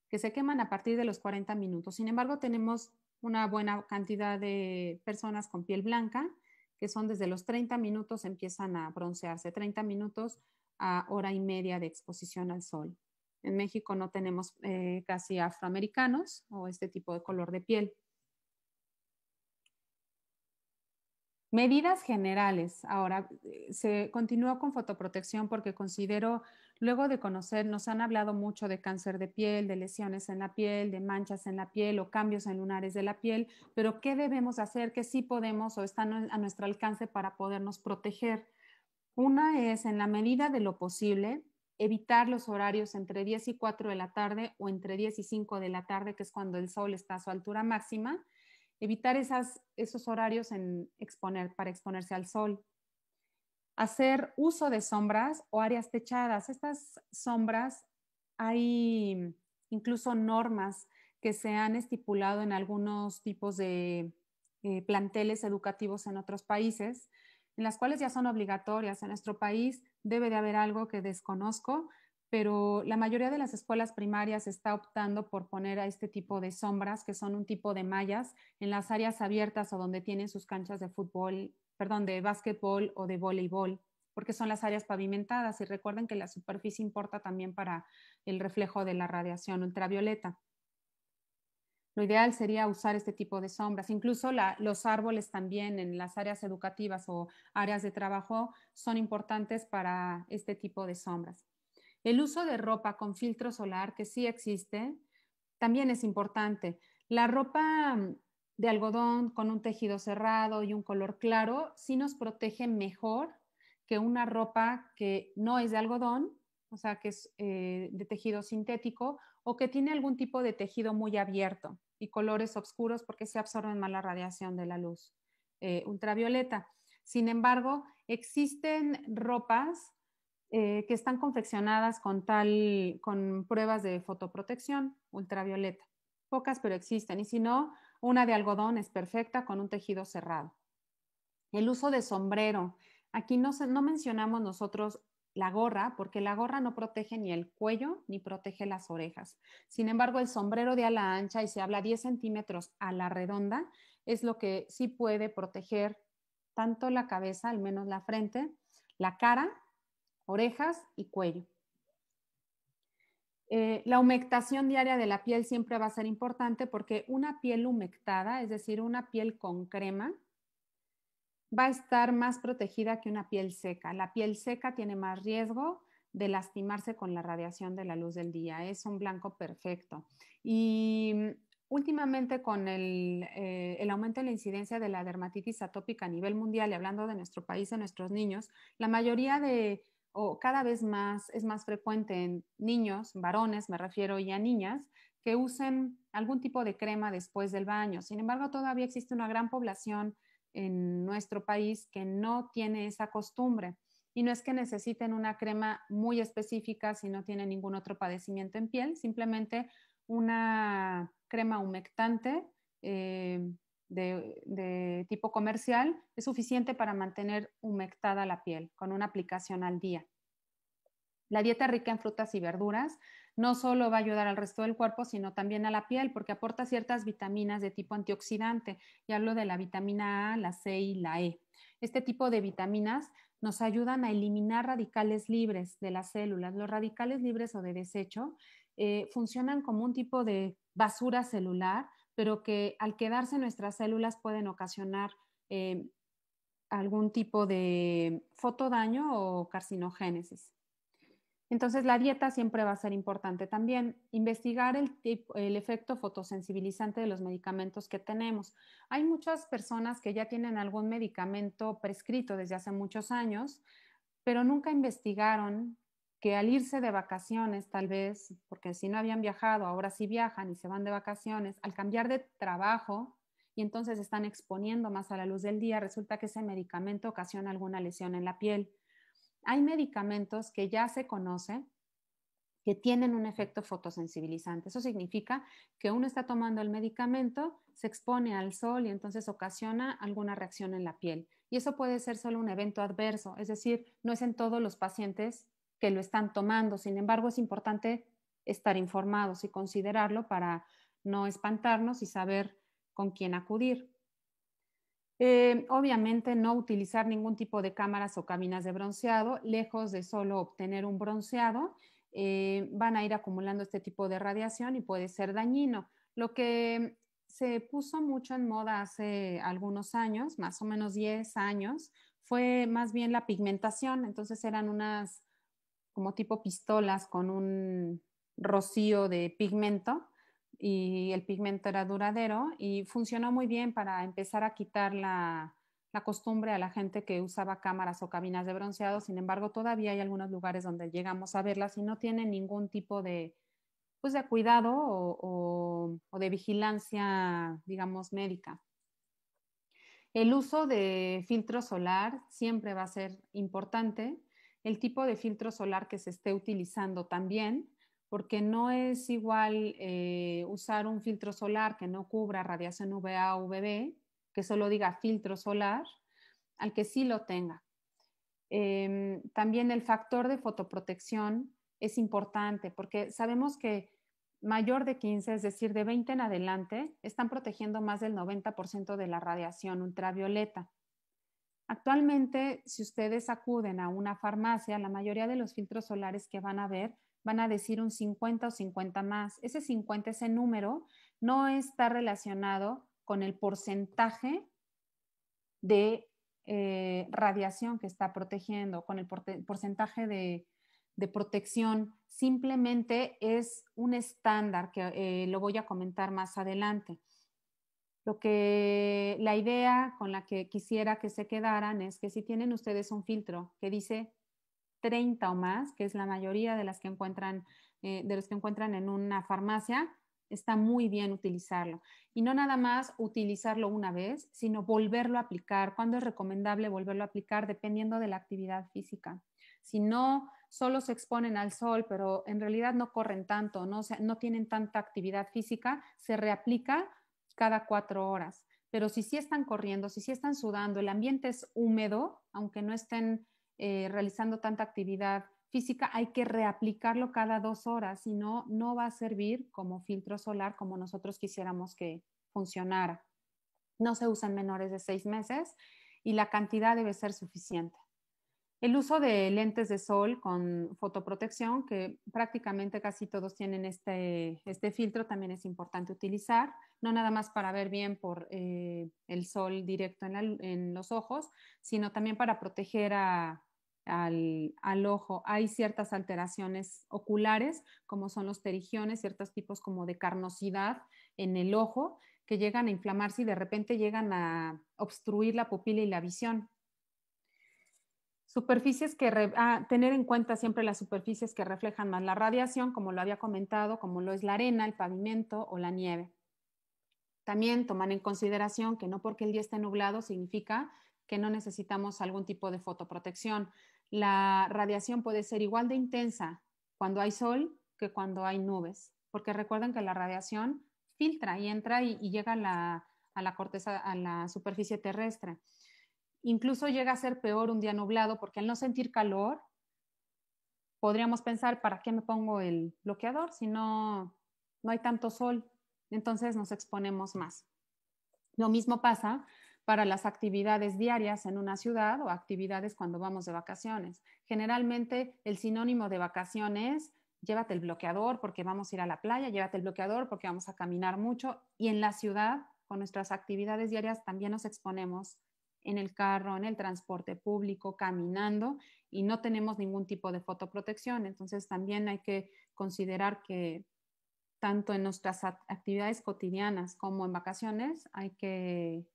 que se queman a partir de los 40 minutos. Sin embargo, tenemos una buena cantidad de personas con piel blanca, que son desde los 30 minutos empiezan a broncearse, 30 minutos a hora y media de exposición al sol. En México no tenemos eh, casi afroamericanos o este tipo de color de piel. Medidas generales. Ahora, eh, se continúa con fotoprotección porque considero, luego de conocer, nos han hablado mucho de cáncer de piel, de lesiones en la piel, de manchas en la piel o cambios en lunares de la piel, pero ¿qué debemos hacer? que sí podemos o está a nuestro alcance para podernos proteger? Una es, en la medida de lo posible, evitar los horarios entre 10 y 4 de la tarde o entre 10 y 5 de la tarde, que es cuando el sol está a su altura máxima, evitar esos horarios para exponerse al sol. Hacer uso de sombras o áreas techadas. Estas sombras hay incluso normas que se han estipulado en algunos tipos de eh, planteles educativos en otros países en las cuales ya son obligatorias. En nuestro país debe de haber algo que desconozco, pero la mayoría de las escuelas primarias está optando por poner a este tipo de sombras, que son un tipo de mallas, en las áreas abiertas o donde tienen sus canchas de fútbol, perdón, de básquetbol o de voleibol porque son las áreas pavimentadas y recuerden que la superficie importa también para el reflejo de la radiación ultravioleta. Lo ideal sería usar este tipo de sombras. Incluso los árboles también en las áreas educativas o áreas de trabajo son importantes para este tipo de sombras. El uso de ropa con filtro solar, que sí existe, también es importante. La ropa mm, de algodón con un tejido cerrado y un color claro sí nos protege mejor que una ropa que no es de algodón, o sea, que es eh, de tejido sintético o que tiene algún tipo de tejido muy abierto y colores oscuros porque se absorben más la radiación de la luz eh, ultravioleta. Sin embargo, existen ropas eh, que están confeccionadas con tal, con pruebas de fotoprotección ultravioleta. Pocas, pero existen. Y si no, una de algodón es perfecta con un tejido cerrado. El uso de sombrero. Aquí no mencionamos nosotros la gorra, porque la gorra no protege ni el cuello ni protege las orejas. Sin embargo, el sombrero de ala ancha y se habla 10 centímetros a la redonda es lo que sí puede proteger tanto la cabeza, al menos la frente, la cara, orejas y cuello. Eh, la humectación diaria de la piel siempre va a ser importante porque una piel humectada, es decir, una piel con crema, va a estar más protegida que una piel seca. La piel seca tiene más riesgo de lastimarse con la radiación de la luz del día. Es un blanco perfecto. Y mm, últimamente con el, eh, aumento de la incidencia de la dermatitis atópica a nivel mundial y hablando de nuestro país, de nuestros niños, la mayoría de, o cada vez más, es más frecuente en niños, varones me refiero, y a niñas, que usen algún tipo de crema después del baño. Sin embargo, todavía existe una gran población en nuestro país que no tiene esa costumbre. Y no es que necesiten una crema muy específica si no tienen ningún otro padecimiento en piel, simplemente una crema humectante eh, de tipo comercial es suficiente para mantener humectada la piel con una aplicación al día. La dieta rica en frutas y verduras no solo va a ayudar al resto del cuerpo, sino también a la piel, porque aporta ciertas vitaminas de tipo antioxidante. Y hablo de la vitamina A, la C y la E. Este tipo de vitaminas nos ayudan a eliminar radicales libres de las células. Los radicales libres o de desecho eh, funcionan como un tipo de basura celular, pero que al quedarse en nuestras células pueden ocasionar eh, algún tipo de fotodaño o carcinogénesis. Entonces la dieta siempre va a ser importante también. Investigar el, efecto fotosensibilizante de los medicamentos que tenemos. Hay muchas personas que ya tienen algún medicamento prescrito desde hace muchos años, pero nunca investigaron que al irse de vacaciones, tal vez, porque si no habían viajado, ahora sí viajan y se van de vacaciones, al cambiar de trabajo y entonces están exponiendo más a la luz del día, resulta que ese medicamento ocasiona alguna lesión en la piel hay medicamentos que ya se conocen que tienen un efecto fotosensibilizante. Eso significa que uno está tomando el medicamento, se expone al sol y entonces ocasiona alguna reacción en la piel. Y eso puede ser solo un evento adverso, es decir, no es en todos los pacientes que lo están tomando. Sin embargo, es importante estar informados y considerarlo para no espantarnos y saber con quién acudir. Eh, obviamente no utilizar ningún tipo de cámaras o cabinas de bronceado, lejos de solo obtener un bronceado, eh, van a ir acumulando este tipo de radiación y puede ser dañino. Lo que se puso mucho en moda hace algunos años, más o menos 10 años, fue más bien la pigmentación, entonces eran unas como tipo pistolas con un rocío de pigmento y el pigmento era duradero y funcionó muy bien para empezar a quitar la, costumbre a la gente que usaba cámaras o cabinas de bronceado. Sin embargo, todavía hay algunos lugares donde llegamos a verlas y no tienen ningún tipo de, pues, de cuidado o, o de vigilancia, digamos, médica. El uso de filtro solar siempre va a ser importante. El tipo de filtro solar que se esté utilizando también porque no es igual eh, usar un filtro solar que no cubra radiación UVA o UVB, que solo diga filtro solar, al que sí lo tenga. Em, también el factor de fotoprotección es importante porque sabemos que mayor de 15, es decir, de 20 en adelante, están protegiendo más del 90% de la radiación ultravioleta. Actualmente, si ustedes acuden a una farmacia, la mayoría de los filtros solares que van a ver van a decir un 50 o 50 más. Ese 50, ese número, no está relacionado con el porcentaje de eh, radiación que está protegiendo, con el porcentaje de, protección. Simplemente es un estándar que eh, lo voy a comentar más adelante. Lo que la idea con la que quisiera que se quedaran es que si tienen ustedes un filtro que dice 30 o más, que es la mayoría de las que encuentran, eh, los que encuentran en una farmacia, está muy bien utilizarlo. Y no nada más utilizarlo una vez, sino volverlo a aplicar. ¿Cuándo es recomendable volverlo a aplicar? Dependiendo de la actividad física. Si no solo se exponen al sol, pero en realidad no corren tanto, no, no tienen tanta actividad física, se reaplica cada cuatro horas. Pero si sí están corriendo, si sí están sudando, el ambiente es húmedo, aunque no estén eh, realizando tanta actividad física, hay que reaplicarlo cada dos horas, si no, no va a servir como filtro solar como nosotros quisiéramos que funcionara. No se usan menores de seis meses y la cantidad debe ser suficiente. El uso de lentes de sol con fotoprotección, que prácticamente casi todos tienen este, este filtro, también es importante utilizar, no nada más para ver bien por eh, el sol directo en, los ojos, sino también para proteger al, al, ojo. Hay ciertas alteraciones oculares, como son los terigiones, ciertos tipos como de carnosidad en el ojo, que llegan a inflamarse y de repente llegan a obstruir la pupila y la visión. Superficies que ah, tener en cuenta siempre las superficies que reflejan más la radiación, como lo había comentado, como lo es la arena, el pavimento o la nieve. También toman en consideración que no porque el día esté nublado significa que no necesitamos algún tipo de fotoprotección. La radiación puede ser igual de intensa cuando hay sol que cuando hay nubes, porque recuerden que la radiación filtra y entra y, llega a la, a la corteza, a la superficie terrestre. Incluso llega a ser peor un día nublado porque al no sentir calor, podríamos pensar, ¿para qué me pongo el bloqueador si no, no hay tanto sol? Entonces nos exponemos más. Lo mismo pasa para las actividades diarias en una ciudad o actividades cuando vamos de vacaciones. Generalmente el sinónimo de vacaciones llévate el bloqueador porque vamos a ir a la playa, llévate el bloqueador porque vamos a caminar mucho y en la ciudad con nuestras actividades diarias también nos exponemos en el carro, en el transporte público, caminando y no tenemos ningún tipo de fotoprotección. Entonces también hay que considerar que tanto en nuestras actividades cotidianas como en vacaciones hay que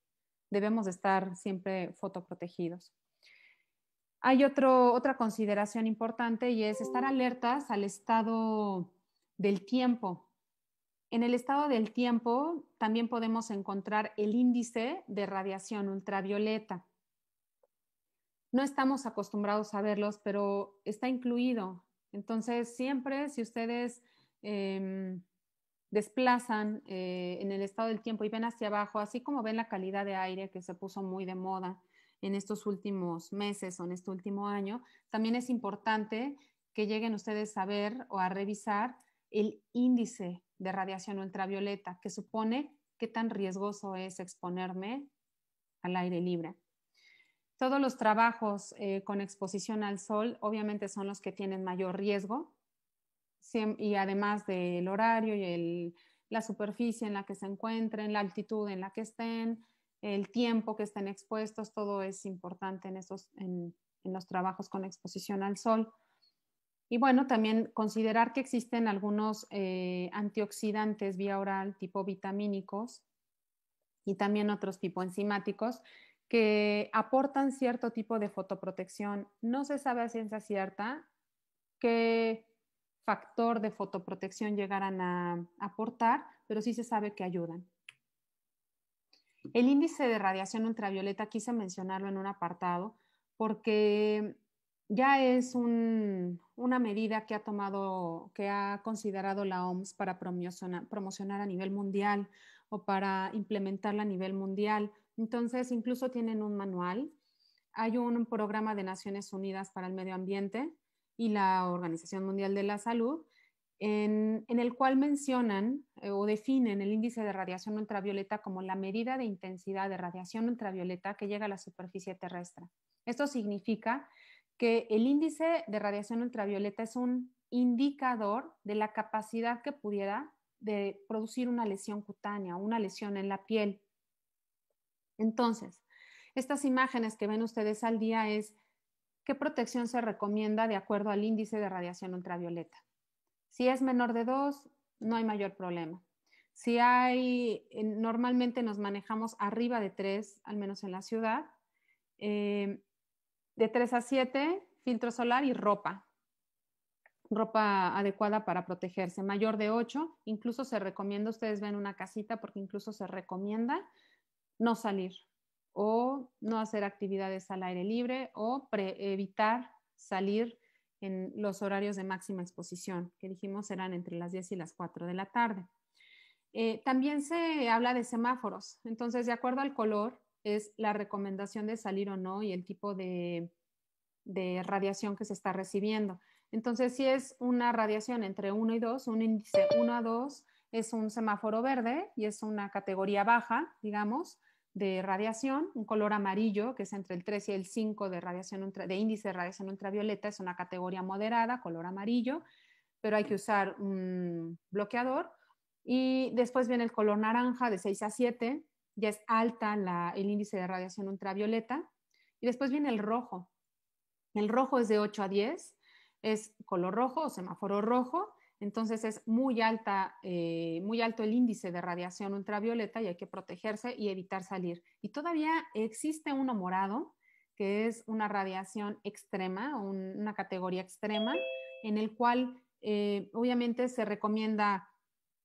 debemos estar siempre fotoprotegidos. Hay otra consideración importante y es estar alertas al estado del tiempo en el estado del tiempo también podemos encontrar el índice de radiación ultravioleta. No estamos acostumbrados a verlos, pero está incluido. Entonces, siempre si ustedes em, desplazan eh, en el estado del tiempo y ven hacia abajo, así como ven la calidad de aire que se puso muy de moda en estos últimos meses o en este último año, también es importante que lleguen ustedes a ver o a revisar el índice de radiación ultravioleta, que supone qué tan riesgoso es exponerme al aire libre. Todos los trabajos eh, con exposición al sol obviamente son los que tienen mayor riesgo y además del horario y la superficie en la que se encuentren, la altitud en la que estén, el tiempo que estén expuestos, todo es importante en, esos, en los trabajos con exposición al sol. Y bueno, también considerar que existen algunos eh, antioxidantes vía oral tipo vitamínicos y también otros tipo enzimáticos que aportan cierto tipo de fotoprotección. No se sabe a ciencia cierta qué factor de fotoprotección llegarán a aportar, pero sí se sabe que ayudan. El índice de radiación ultravioleta quise mencionarlo en un apartado porque ya es una medida que ha tomado, que ha considerado la OMS para promocionar, a nivel mundial o para implementarla a nivel mundial. Entonces, incluso tienen un manual. Hay un programa de Naciones Unidas para el Medio Ambiente y la Organización Mundial de la Salud, en, el cual mencionan eh, o definen el índice de radiación ultravioleta como la medida de intensidad de radiación ultravioleta que llega a la superficie terrestre. Esto significa que el índice de radiación ultravioleta es un indicador de la capacidad que pudiera de producir una lesión cutánea, una lesión en la piel. Entonces, estas imágenes que ven ustedes al día es qué protección se recomienda de acuerdo al índice de radiación ultravioleta. Si es menor de 2, no hay mayor problema. Si hay, normalmente nos manejamos arriba de 3, al menos en la ciudad. Eh, de 3 a 7, filtro solar y ropa. Ropa adecuada para protegerse. Mayor de 8, incluso se recomienda, ustedes ven una casita porque incluso se recomienda no salir o no hacer actividades al aire libre o evitar salir en los horarios de máxima exposición, que dijimos serán entre las 10 y las 4 de la tarde. Eh, también se habla de semáforos, entonces de acuerdo al color es la recomendación de salir o no y el tipo de, radiación que se está recibiendo. Entonces, si es una radiación entre 1 y 2, un índice 1 a 2 es un semáforo verde y es una categoría baja, digamos, de radiación. Un color amarillo, que es entre el 3 y el 5 de, radiación de índice de radiación ultravioleta, es una categoría moderada, color amarillo, pero hay que usar un bloqueador. Y después viene el color naranja de 6 a 7, ya es alta el índice de radiación ultravioleta. Y después viene el rojo. El rojo es de 8 a 10, es color rojo o semáforo rojo, entonces es muy, alta, eh, muy alto el índice de radiación ultravioleta y hay que protegerse y evitar salir. Y todavía existe uno morado, que es una radiación extrema, una categoría extrema, en el cual eh, obviamente se recomienda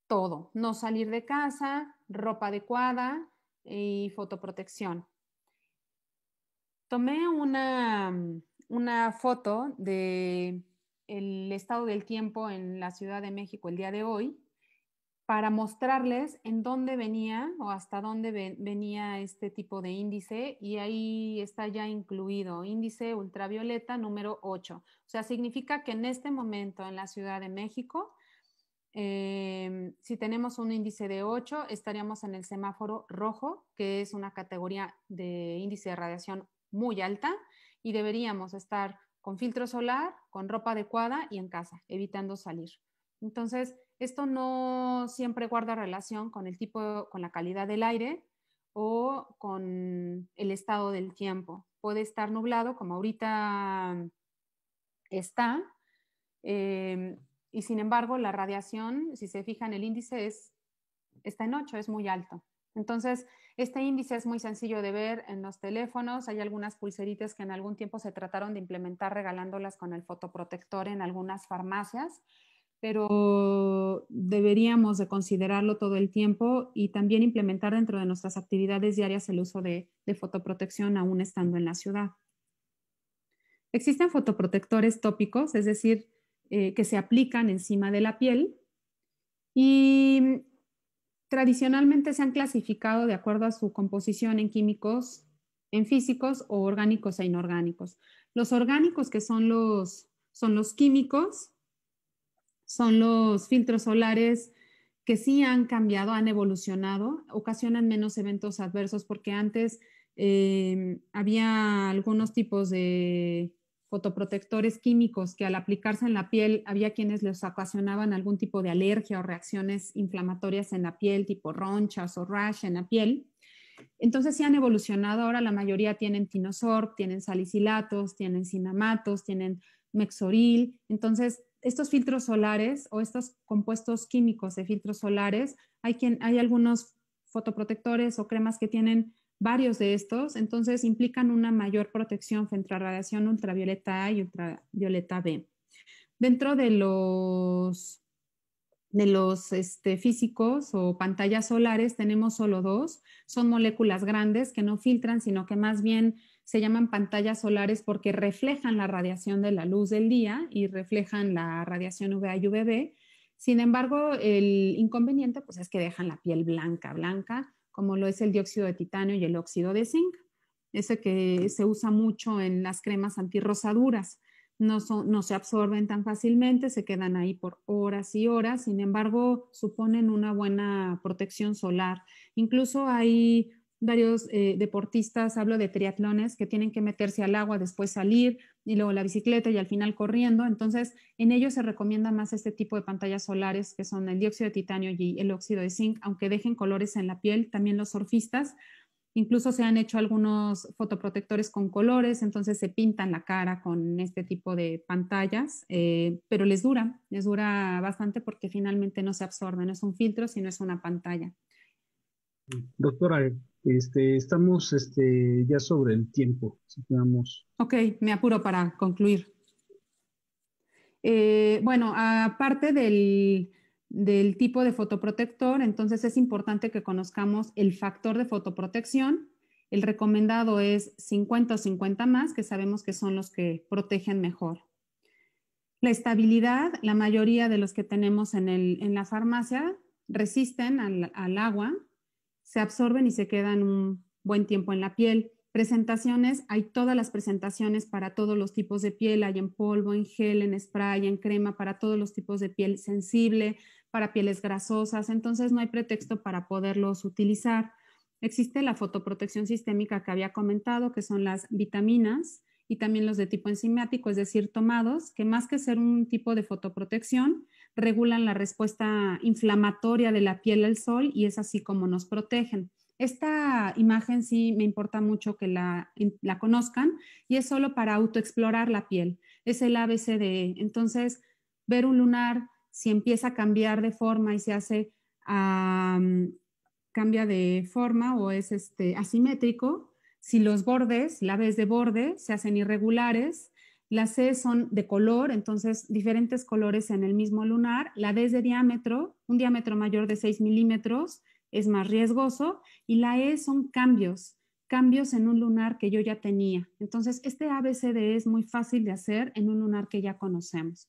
todo, no salir de casa, ropa adecuada, y fotoprotección. Tomé una, mm, foto del el estado del tiempo en la Ciudad de México el día de hoy para mostrarles en dónde venía o hasta dónde venía este tipo de índice y ahí está ya incluido índice ultravioleta número 8. O sea, significa que en este momento en la Ciudad de México Em, si tenemos un índice de 8, estaríamos en el semáforo rojo, que es una categoría de índice de radiación muy alta, y deberíamos estar con filtro solar, con ropa adecuada y en casa, evitando salir. Entonces, esto no siempre guarda relación con el tipo, con la calidad del aire o con el estado del tiempo. Puede estar nublado, como ahorita está, em, y sin embargo, la radiación, si se fija en el índice es, está en 8, es muy alto. Entonces, este índice es muy sencillo de ver en los teléfonos. Hay algunas pulseritas que en algún tiempo se trataron de implementar regalándolas con el fotoprotector en algunas farmacias, pero deberíamos de considerarlo todo el tiempo y también implementar dentro de nuestras actividades diarias el uso de fotoprotección aún estando en la ciudad. Existen fotoprotectores tópicos, es decir, eh, que se aplican encima de la piel y mm, tradicionalmente se han clasificado de acuerdo a su composición en químicos, en físicos o orgánicos e inorgánicos. Los orgánicos que son los, son los químicos, son los filtros solares que sí han cambiado, han evolucionado, ocasionan menos eventos adversos porque antes eh, había algunos tipos de fotoprotectores químicos que al aplicarse en la piel había quienes les ocasionaban algún tipo de alergia o reacciones inflamatorias en la piel, tipo ronchas o rash en la piel. Entonces sí han evolucionado, ahora la mayoría tienen tinosorb, tienen salicilatos, tienen cinamatos, tienen mexoril. Entonces, estos filtros solares o estos compuestos químicos de filtros solares, hay, quien, hay algunos fotoprotectores o cremas que tienen varios de estos, entonces implican una mayor protección frente a radiación ultravioleta A y ultravioleta B. Dentro de los, de los este, físicos o pantallas solares tenemos solo dos, son moléculas grandes que no filtran, sino que más bien se llaman pantallas solares porque reflejan la radiación de la luz del día y reflejan la radiación UVA y UVB. Sin embargo, el inconveniente pues, es que dejan la piel blanca, blanca, como lo es el dióxido de titanio y el óxido de zinc, ese que se usa mucho en las cremas antirrosaduras. No, se absorben tan fácilmente, se quedan ahí por horas y horas, sin embargo, suponen una buena protección solar. Incluso hay varios eh, deportistas, hablo de triatlones, que tienen que meterse al agua, después salir y luego la bicicleta y al final corriendo. Entonces, en ellos se recomienda más este tipo de pantallas solares que son el dióxido de titanio y el óxido de zinc, aunque dejen colores en la piel, también los surfistas. Incluso se han hecho algunos fotoprotectores con colores, entonces se pintan la cara con este tipo de pantallas, eh, pero les dura, les dura bastante porque finalmente no se absorbe, no es un filtro, sino es una pantalla. Doctora, este, estamos este, ya sobre el tiempo. Si Ok, me apuro para concluir. Eh, bueno, aparte del, del tipo de fotoprotector, entonces es importante que conozcamos el factor de fotoprotección. El recomendado es 50 o 50 más, que sabemos que son los que protegen mejor. La estabilidad, la mayoría de los que tenemos en, el, en la farmacia resisten al, al agua, se absorben y se quedan un buen tiempo en la piel. Presentaciones, hay todas las presentaciones para todos los tipos de piel, hay en polvo, en gel, en spray, en crema, para todos los tipos de piel sensible, para pieles grasosas, entonces no hay pretexto para poderlos utilizar. Existe la fotoprotección sistémica que había comentado, que son las vitaminas, y también los de tipo enzimático, es decir, tomados, que más que ser un tipo de fotoprotección, regulan la respuesta inflamatoria de la piel al sol y es así como nos protegen. Esta imagen sí me importa mucho que la, conozcan y es solo para autoexplorar la piel. Es el ABCDE. entonces, ver un lunar, si empieza a cambiar de forma y se hace, cambia de forma o es este, asimétrico, si los bordes, la B de borde, se hacen irregulares, las C son de color, entonces diferentes colores en el mismo lunar, la D es de diámetro, un diámetro mayor de 6 milímetros es más riesgoso, y la E son cambios, cambios en un lunar que yo ya tenía. Entonces, este ABCD e es muy fácil de hacer en un lunar que ya conocemos.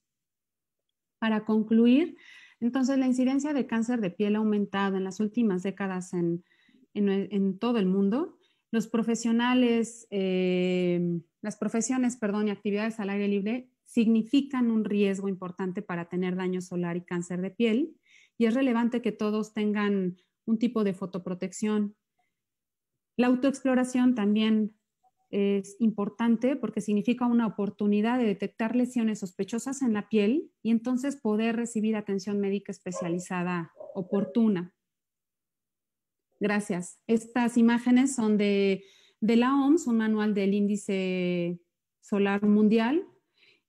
Para concluir, entonces la incidencia de cáncer de piel ha aumentado en las últimas décadas en todo el mundo los profesionales, eh, las profesiones, perdón, y actividades al aire libre significan un riesgo importante para tener daño solar y cáncer de piel y es relevante que todos tengan un tipo de fotoprotección. La autoexploración también es importante porque significa una oportunidad de detectar lesiones sospechosas en la piel y entonces poder recibir atención médica especializada oportuna. Gracias. Estas imágenes son de, la OMS, un manual del índice solar mundial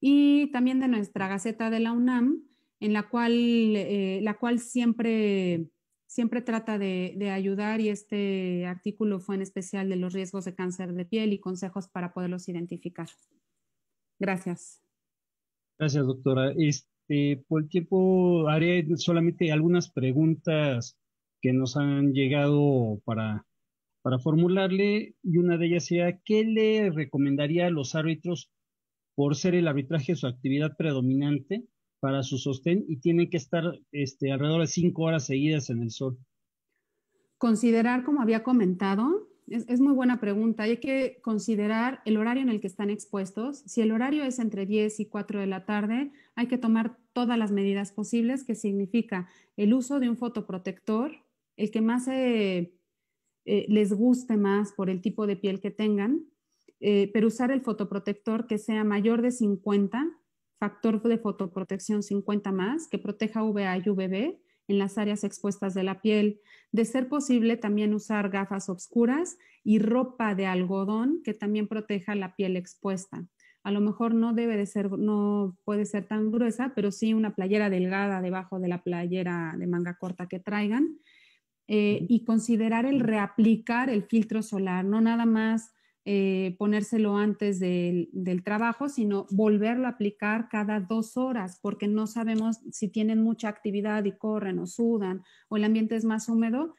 y también de nuestra Gaceta de la UNAM, en la cual, eh, la cual siempre, siempre trata de, ayudar y este artículo fue en especial de los riesgos de cáncer de piel y consejos para poderlos identificar. Gracias. Gracias, doctora. Este, por el tiempo haré solamente algunas preguntas que nos han llegado para, formularle y una de ellas sería, ¿qué le recomendaría a los árbitros por ser el arbitraje su actividad predominante para su sostén y tienen que estar este, alrededor de cinco horas seguidas en el sol? Considerar, como había comentado, es, es, muy buena pregunta. Hay que considerar el horario en el que están expuestos. Si el horario es entre 10 y 4 de la tarde, hay que tomar todas las medidas posibles, que significa el uso de un fotoprotector el que más eh, eh, les guste más por el tipo de piel que tengan, eh, pero usar el fotoprotector que sea mayor de 50, factor de fotoprotección 50 más, que proteja UVA y UVB en las áreas expuestas de la piel. De ser posible, también usar gafas oscuras y ropa de algodón que también proteja la piel expuesta. A lo mejor no debe no puede ser tan gruesa, pero sí una playera delgada debajo de la playera de manga corta que traigan eh, y considerar el reaplicar el filtro solar, no nada más eh, ponérselo antes del, trabajo, sino volverlo a aplicar cada dos horas, porque no sabemos si tienen mucha actividad y corren o sudan o el ambiente es más húmedo,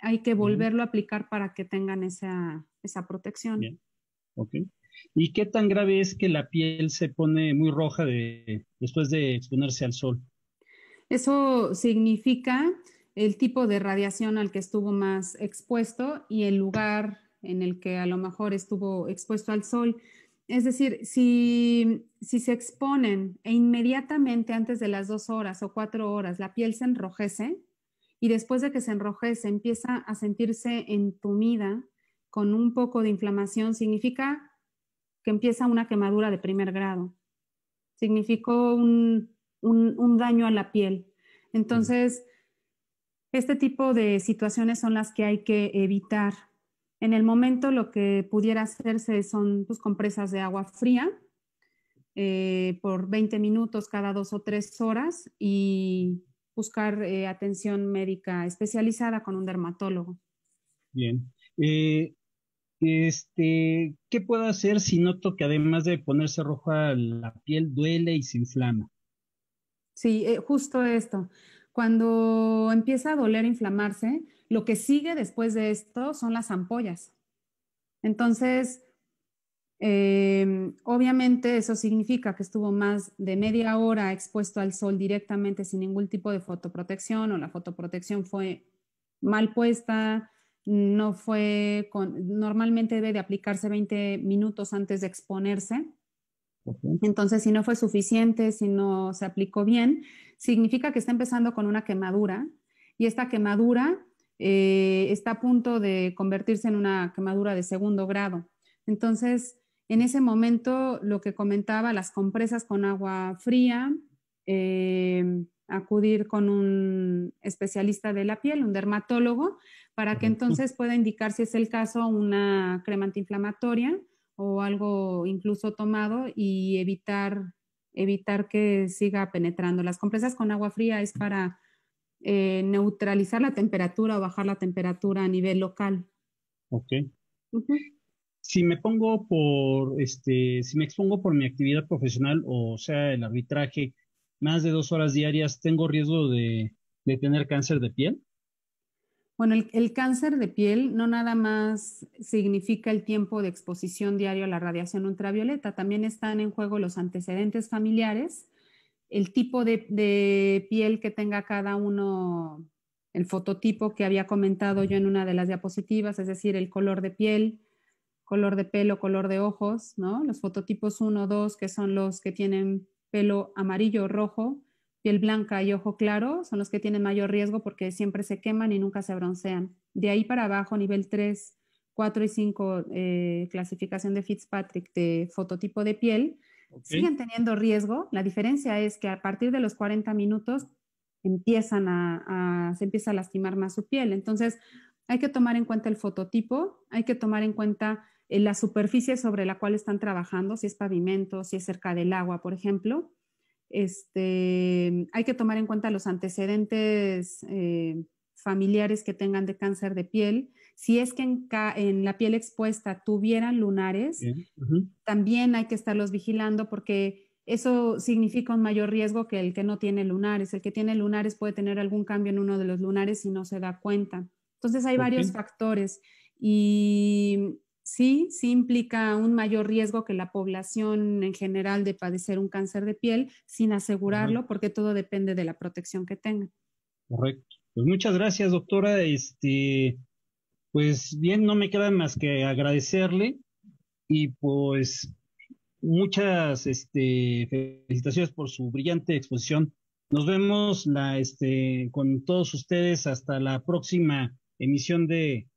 hay que volverlo a aplicar para que tengan esa, esa protección. ¿Y qué tan grave es que la piel se pone muy roja de, después de exponerse al sol? Eso significa el tipo de radiación al que estuvo más expuesto y el lugar en el que a lo mejor estuvo expuesto al sol. Es decir, si, se exponen e inmediatamente antes de las dos horas o cuatro horas la piel se enrojece y después de que se enrojece empieza a sentirse entumida con un poco de inflamación, significa que empieza una quemadura de primer grado. Significó un, daño a la piel. Entonces, este tipo de situaciones son las que hay que evitar. En el momento lo que pudiera hacerse son pues, compresas de agua fría eh, por 20 minutos cada dos o tres horas y buscar eh, atención médica especializada con un dermatólogo. Bien. Eh, este, ¿Qué puedo hacer si noto que además de ponerse roja la piel duele y se inflama? Sí, justo esto. Cuando empieza a doler, inflamarse, lo que sigue después de esto son las ampollas. Entonces, eh, obviamente eso significa que estuvo más de media hora expuesto al sol directamente sin ningún tipo de fotoprotección o la fotoprotección fue mal puesta, no fue con, normalmente debe de aplicarse 20 minutos antes de exponerse. Entonces, si no fue suficiente, si no se aplicó bien, significa que está empezando con una quemadura y esta quemadura eh, está a punto de convertirse en una quemadura de segundo grado. Entonces, en ese momento, lo que comentaba, las compresas con agua fría, eh, acudir con un especialista de la piel, un dermatólogo, para que entonces pueda indicar si es el caso una crema antiinflamatoria o algo incluso tomado y evitar evitar que siga penetrando. Las compresas con agua fría es para eh, neutralizar la temperatura o bajar la temperatura a nivel local. Ok. Si me pongo por, este, si me expongo por mi actividad profesional, o sea, el arbitraje, más de dos horas diarias, ¿tengo riesgo de, de tener cáncer de piel? Bueno, el, cáncer de piel no nada más significa el tiempo de exposición diario a la radiación ultravioleta, también están en juego los antecedentes familiares, el tipo de, piel que tenga cada uno, el fototipo que había comentado yo en una de las diapositivas, es decir, el color de piel, color de pelo, color de ojos, ¿no? Los fototipos 1, 2, que son los que tienen pelo amarillo o rojo, piel blanca y ojo claro son los que tienen mayor riesgo porque siempre se queman y nunca se broncean. De ahí para abajo, nivel 3, 4 y 5, eh, clasificación de Fitzpatrick de fototipo de piel, siguen teniendo riesgo. La diferencia es que a partir de los 40 minutos empiezan a, se empieza a lastimar más su piel. Entonces, hay que tomar en cuenta el fototipo, hay que tomar en cuenta eh, la superficie sobre la cual están trabajando, si es pavimento, si es cerca del agua, por ejemplo este, hay que tomar en cuenta los antecedentes eh, familiares que tengan de cáncer de piel. Si es que en, la piel expuesta tuvieran lunares, también hay que estarlos vigilando porque eso significa un mayor riesgo que el que no tiene lunares. El que tiene lunares puede tener algún cambio en uno de los lunares y no se da cuenta. Entonces hay varios factores y sí, sí implica un mayor riesgo que la población en general de padecer un cáncer de piel sin asegurarlo, porque todo depende de la protección que tenga. Correcto. Pues muchas gracias, doctora. Este, pues bien, no me queda más que agradecerle y pues muchas este, felicitaciones por su brillante exposición. Nos vemos este, con todos ustedes hasta la próxima emisión de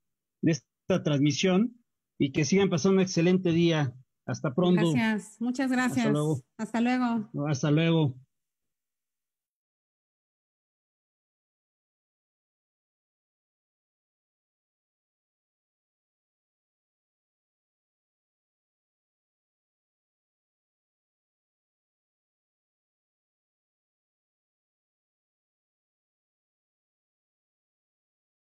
esta transmisión y que sigan pasando un excelente día. Hasta pronto. Gracias, muchas gracias. Hasta luego. Hasta luego. hasta luego.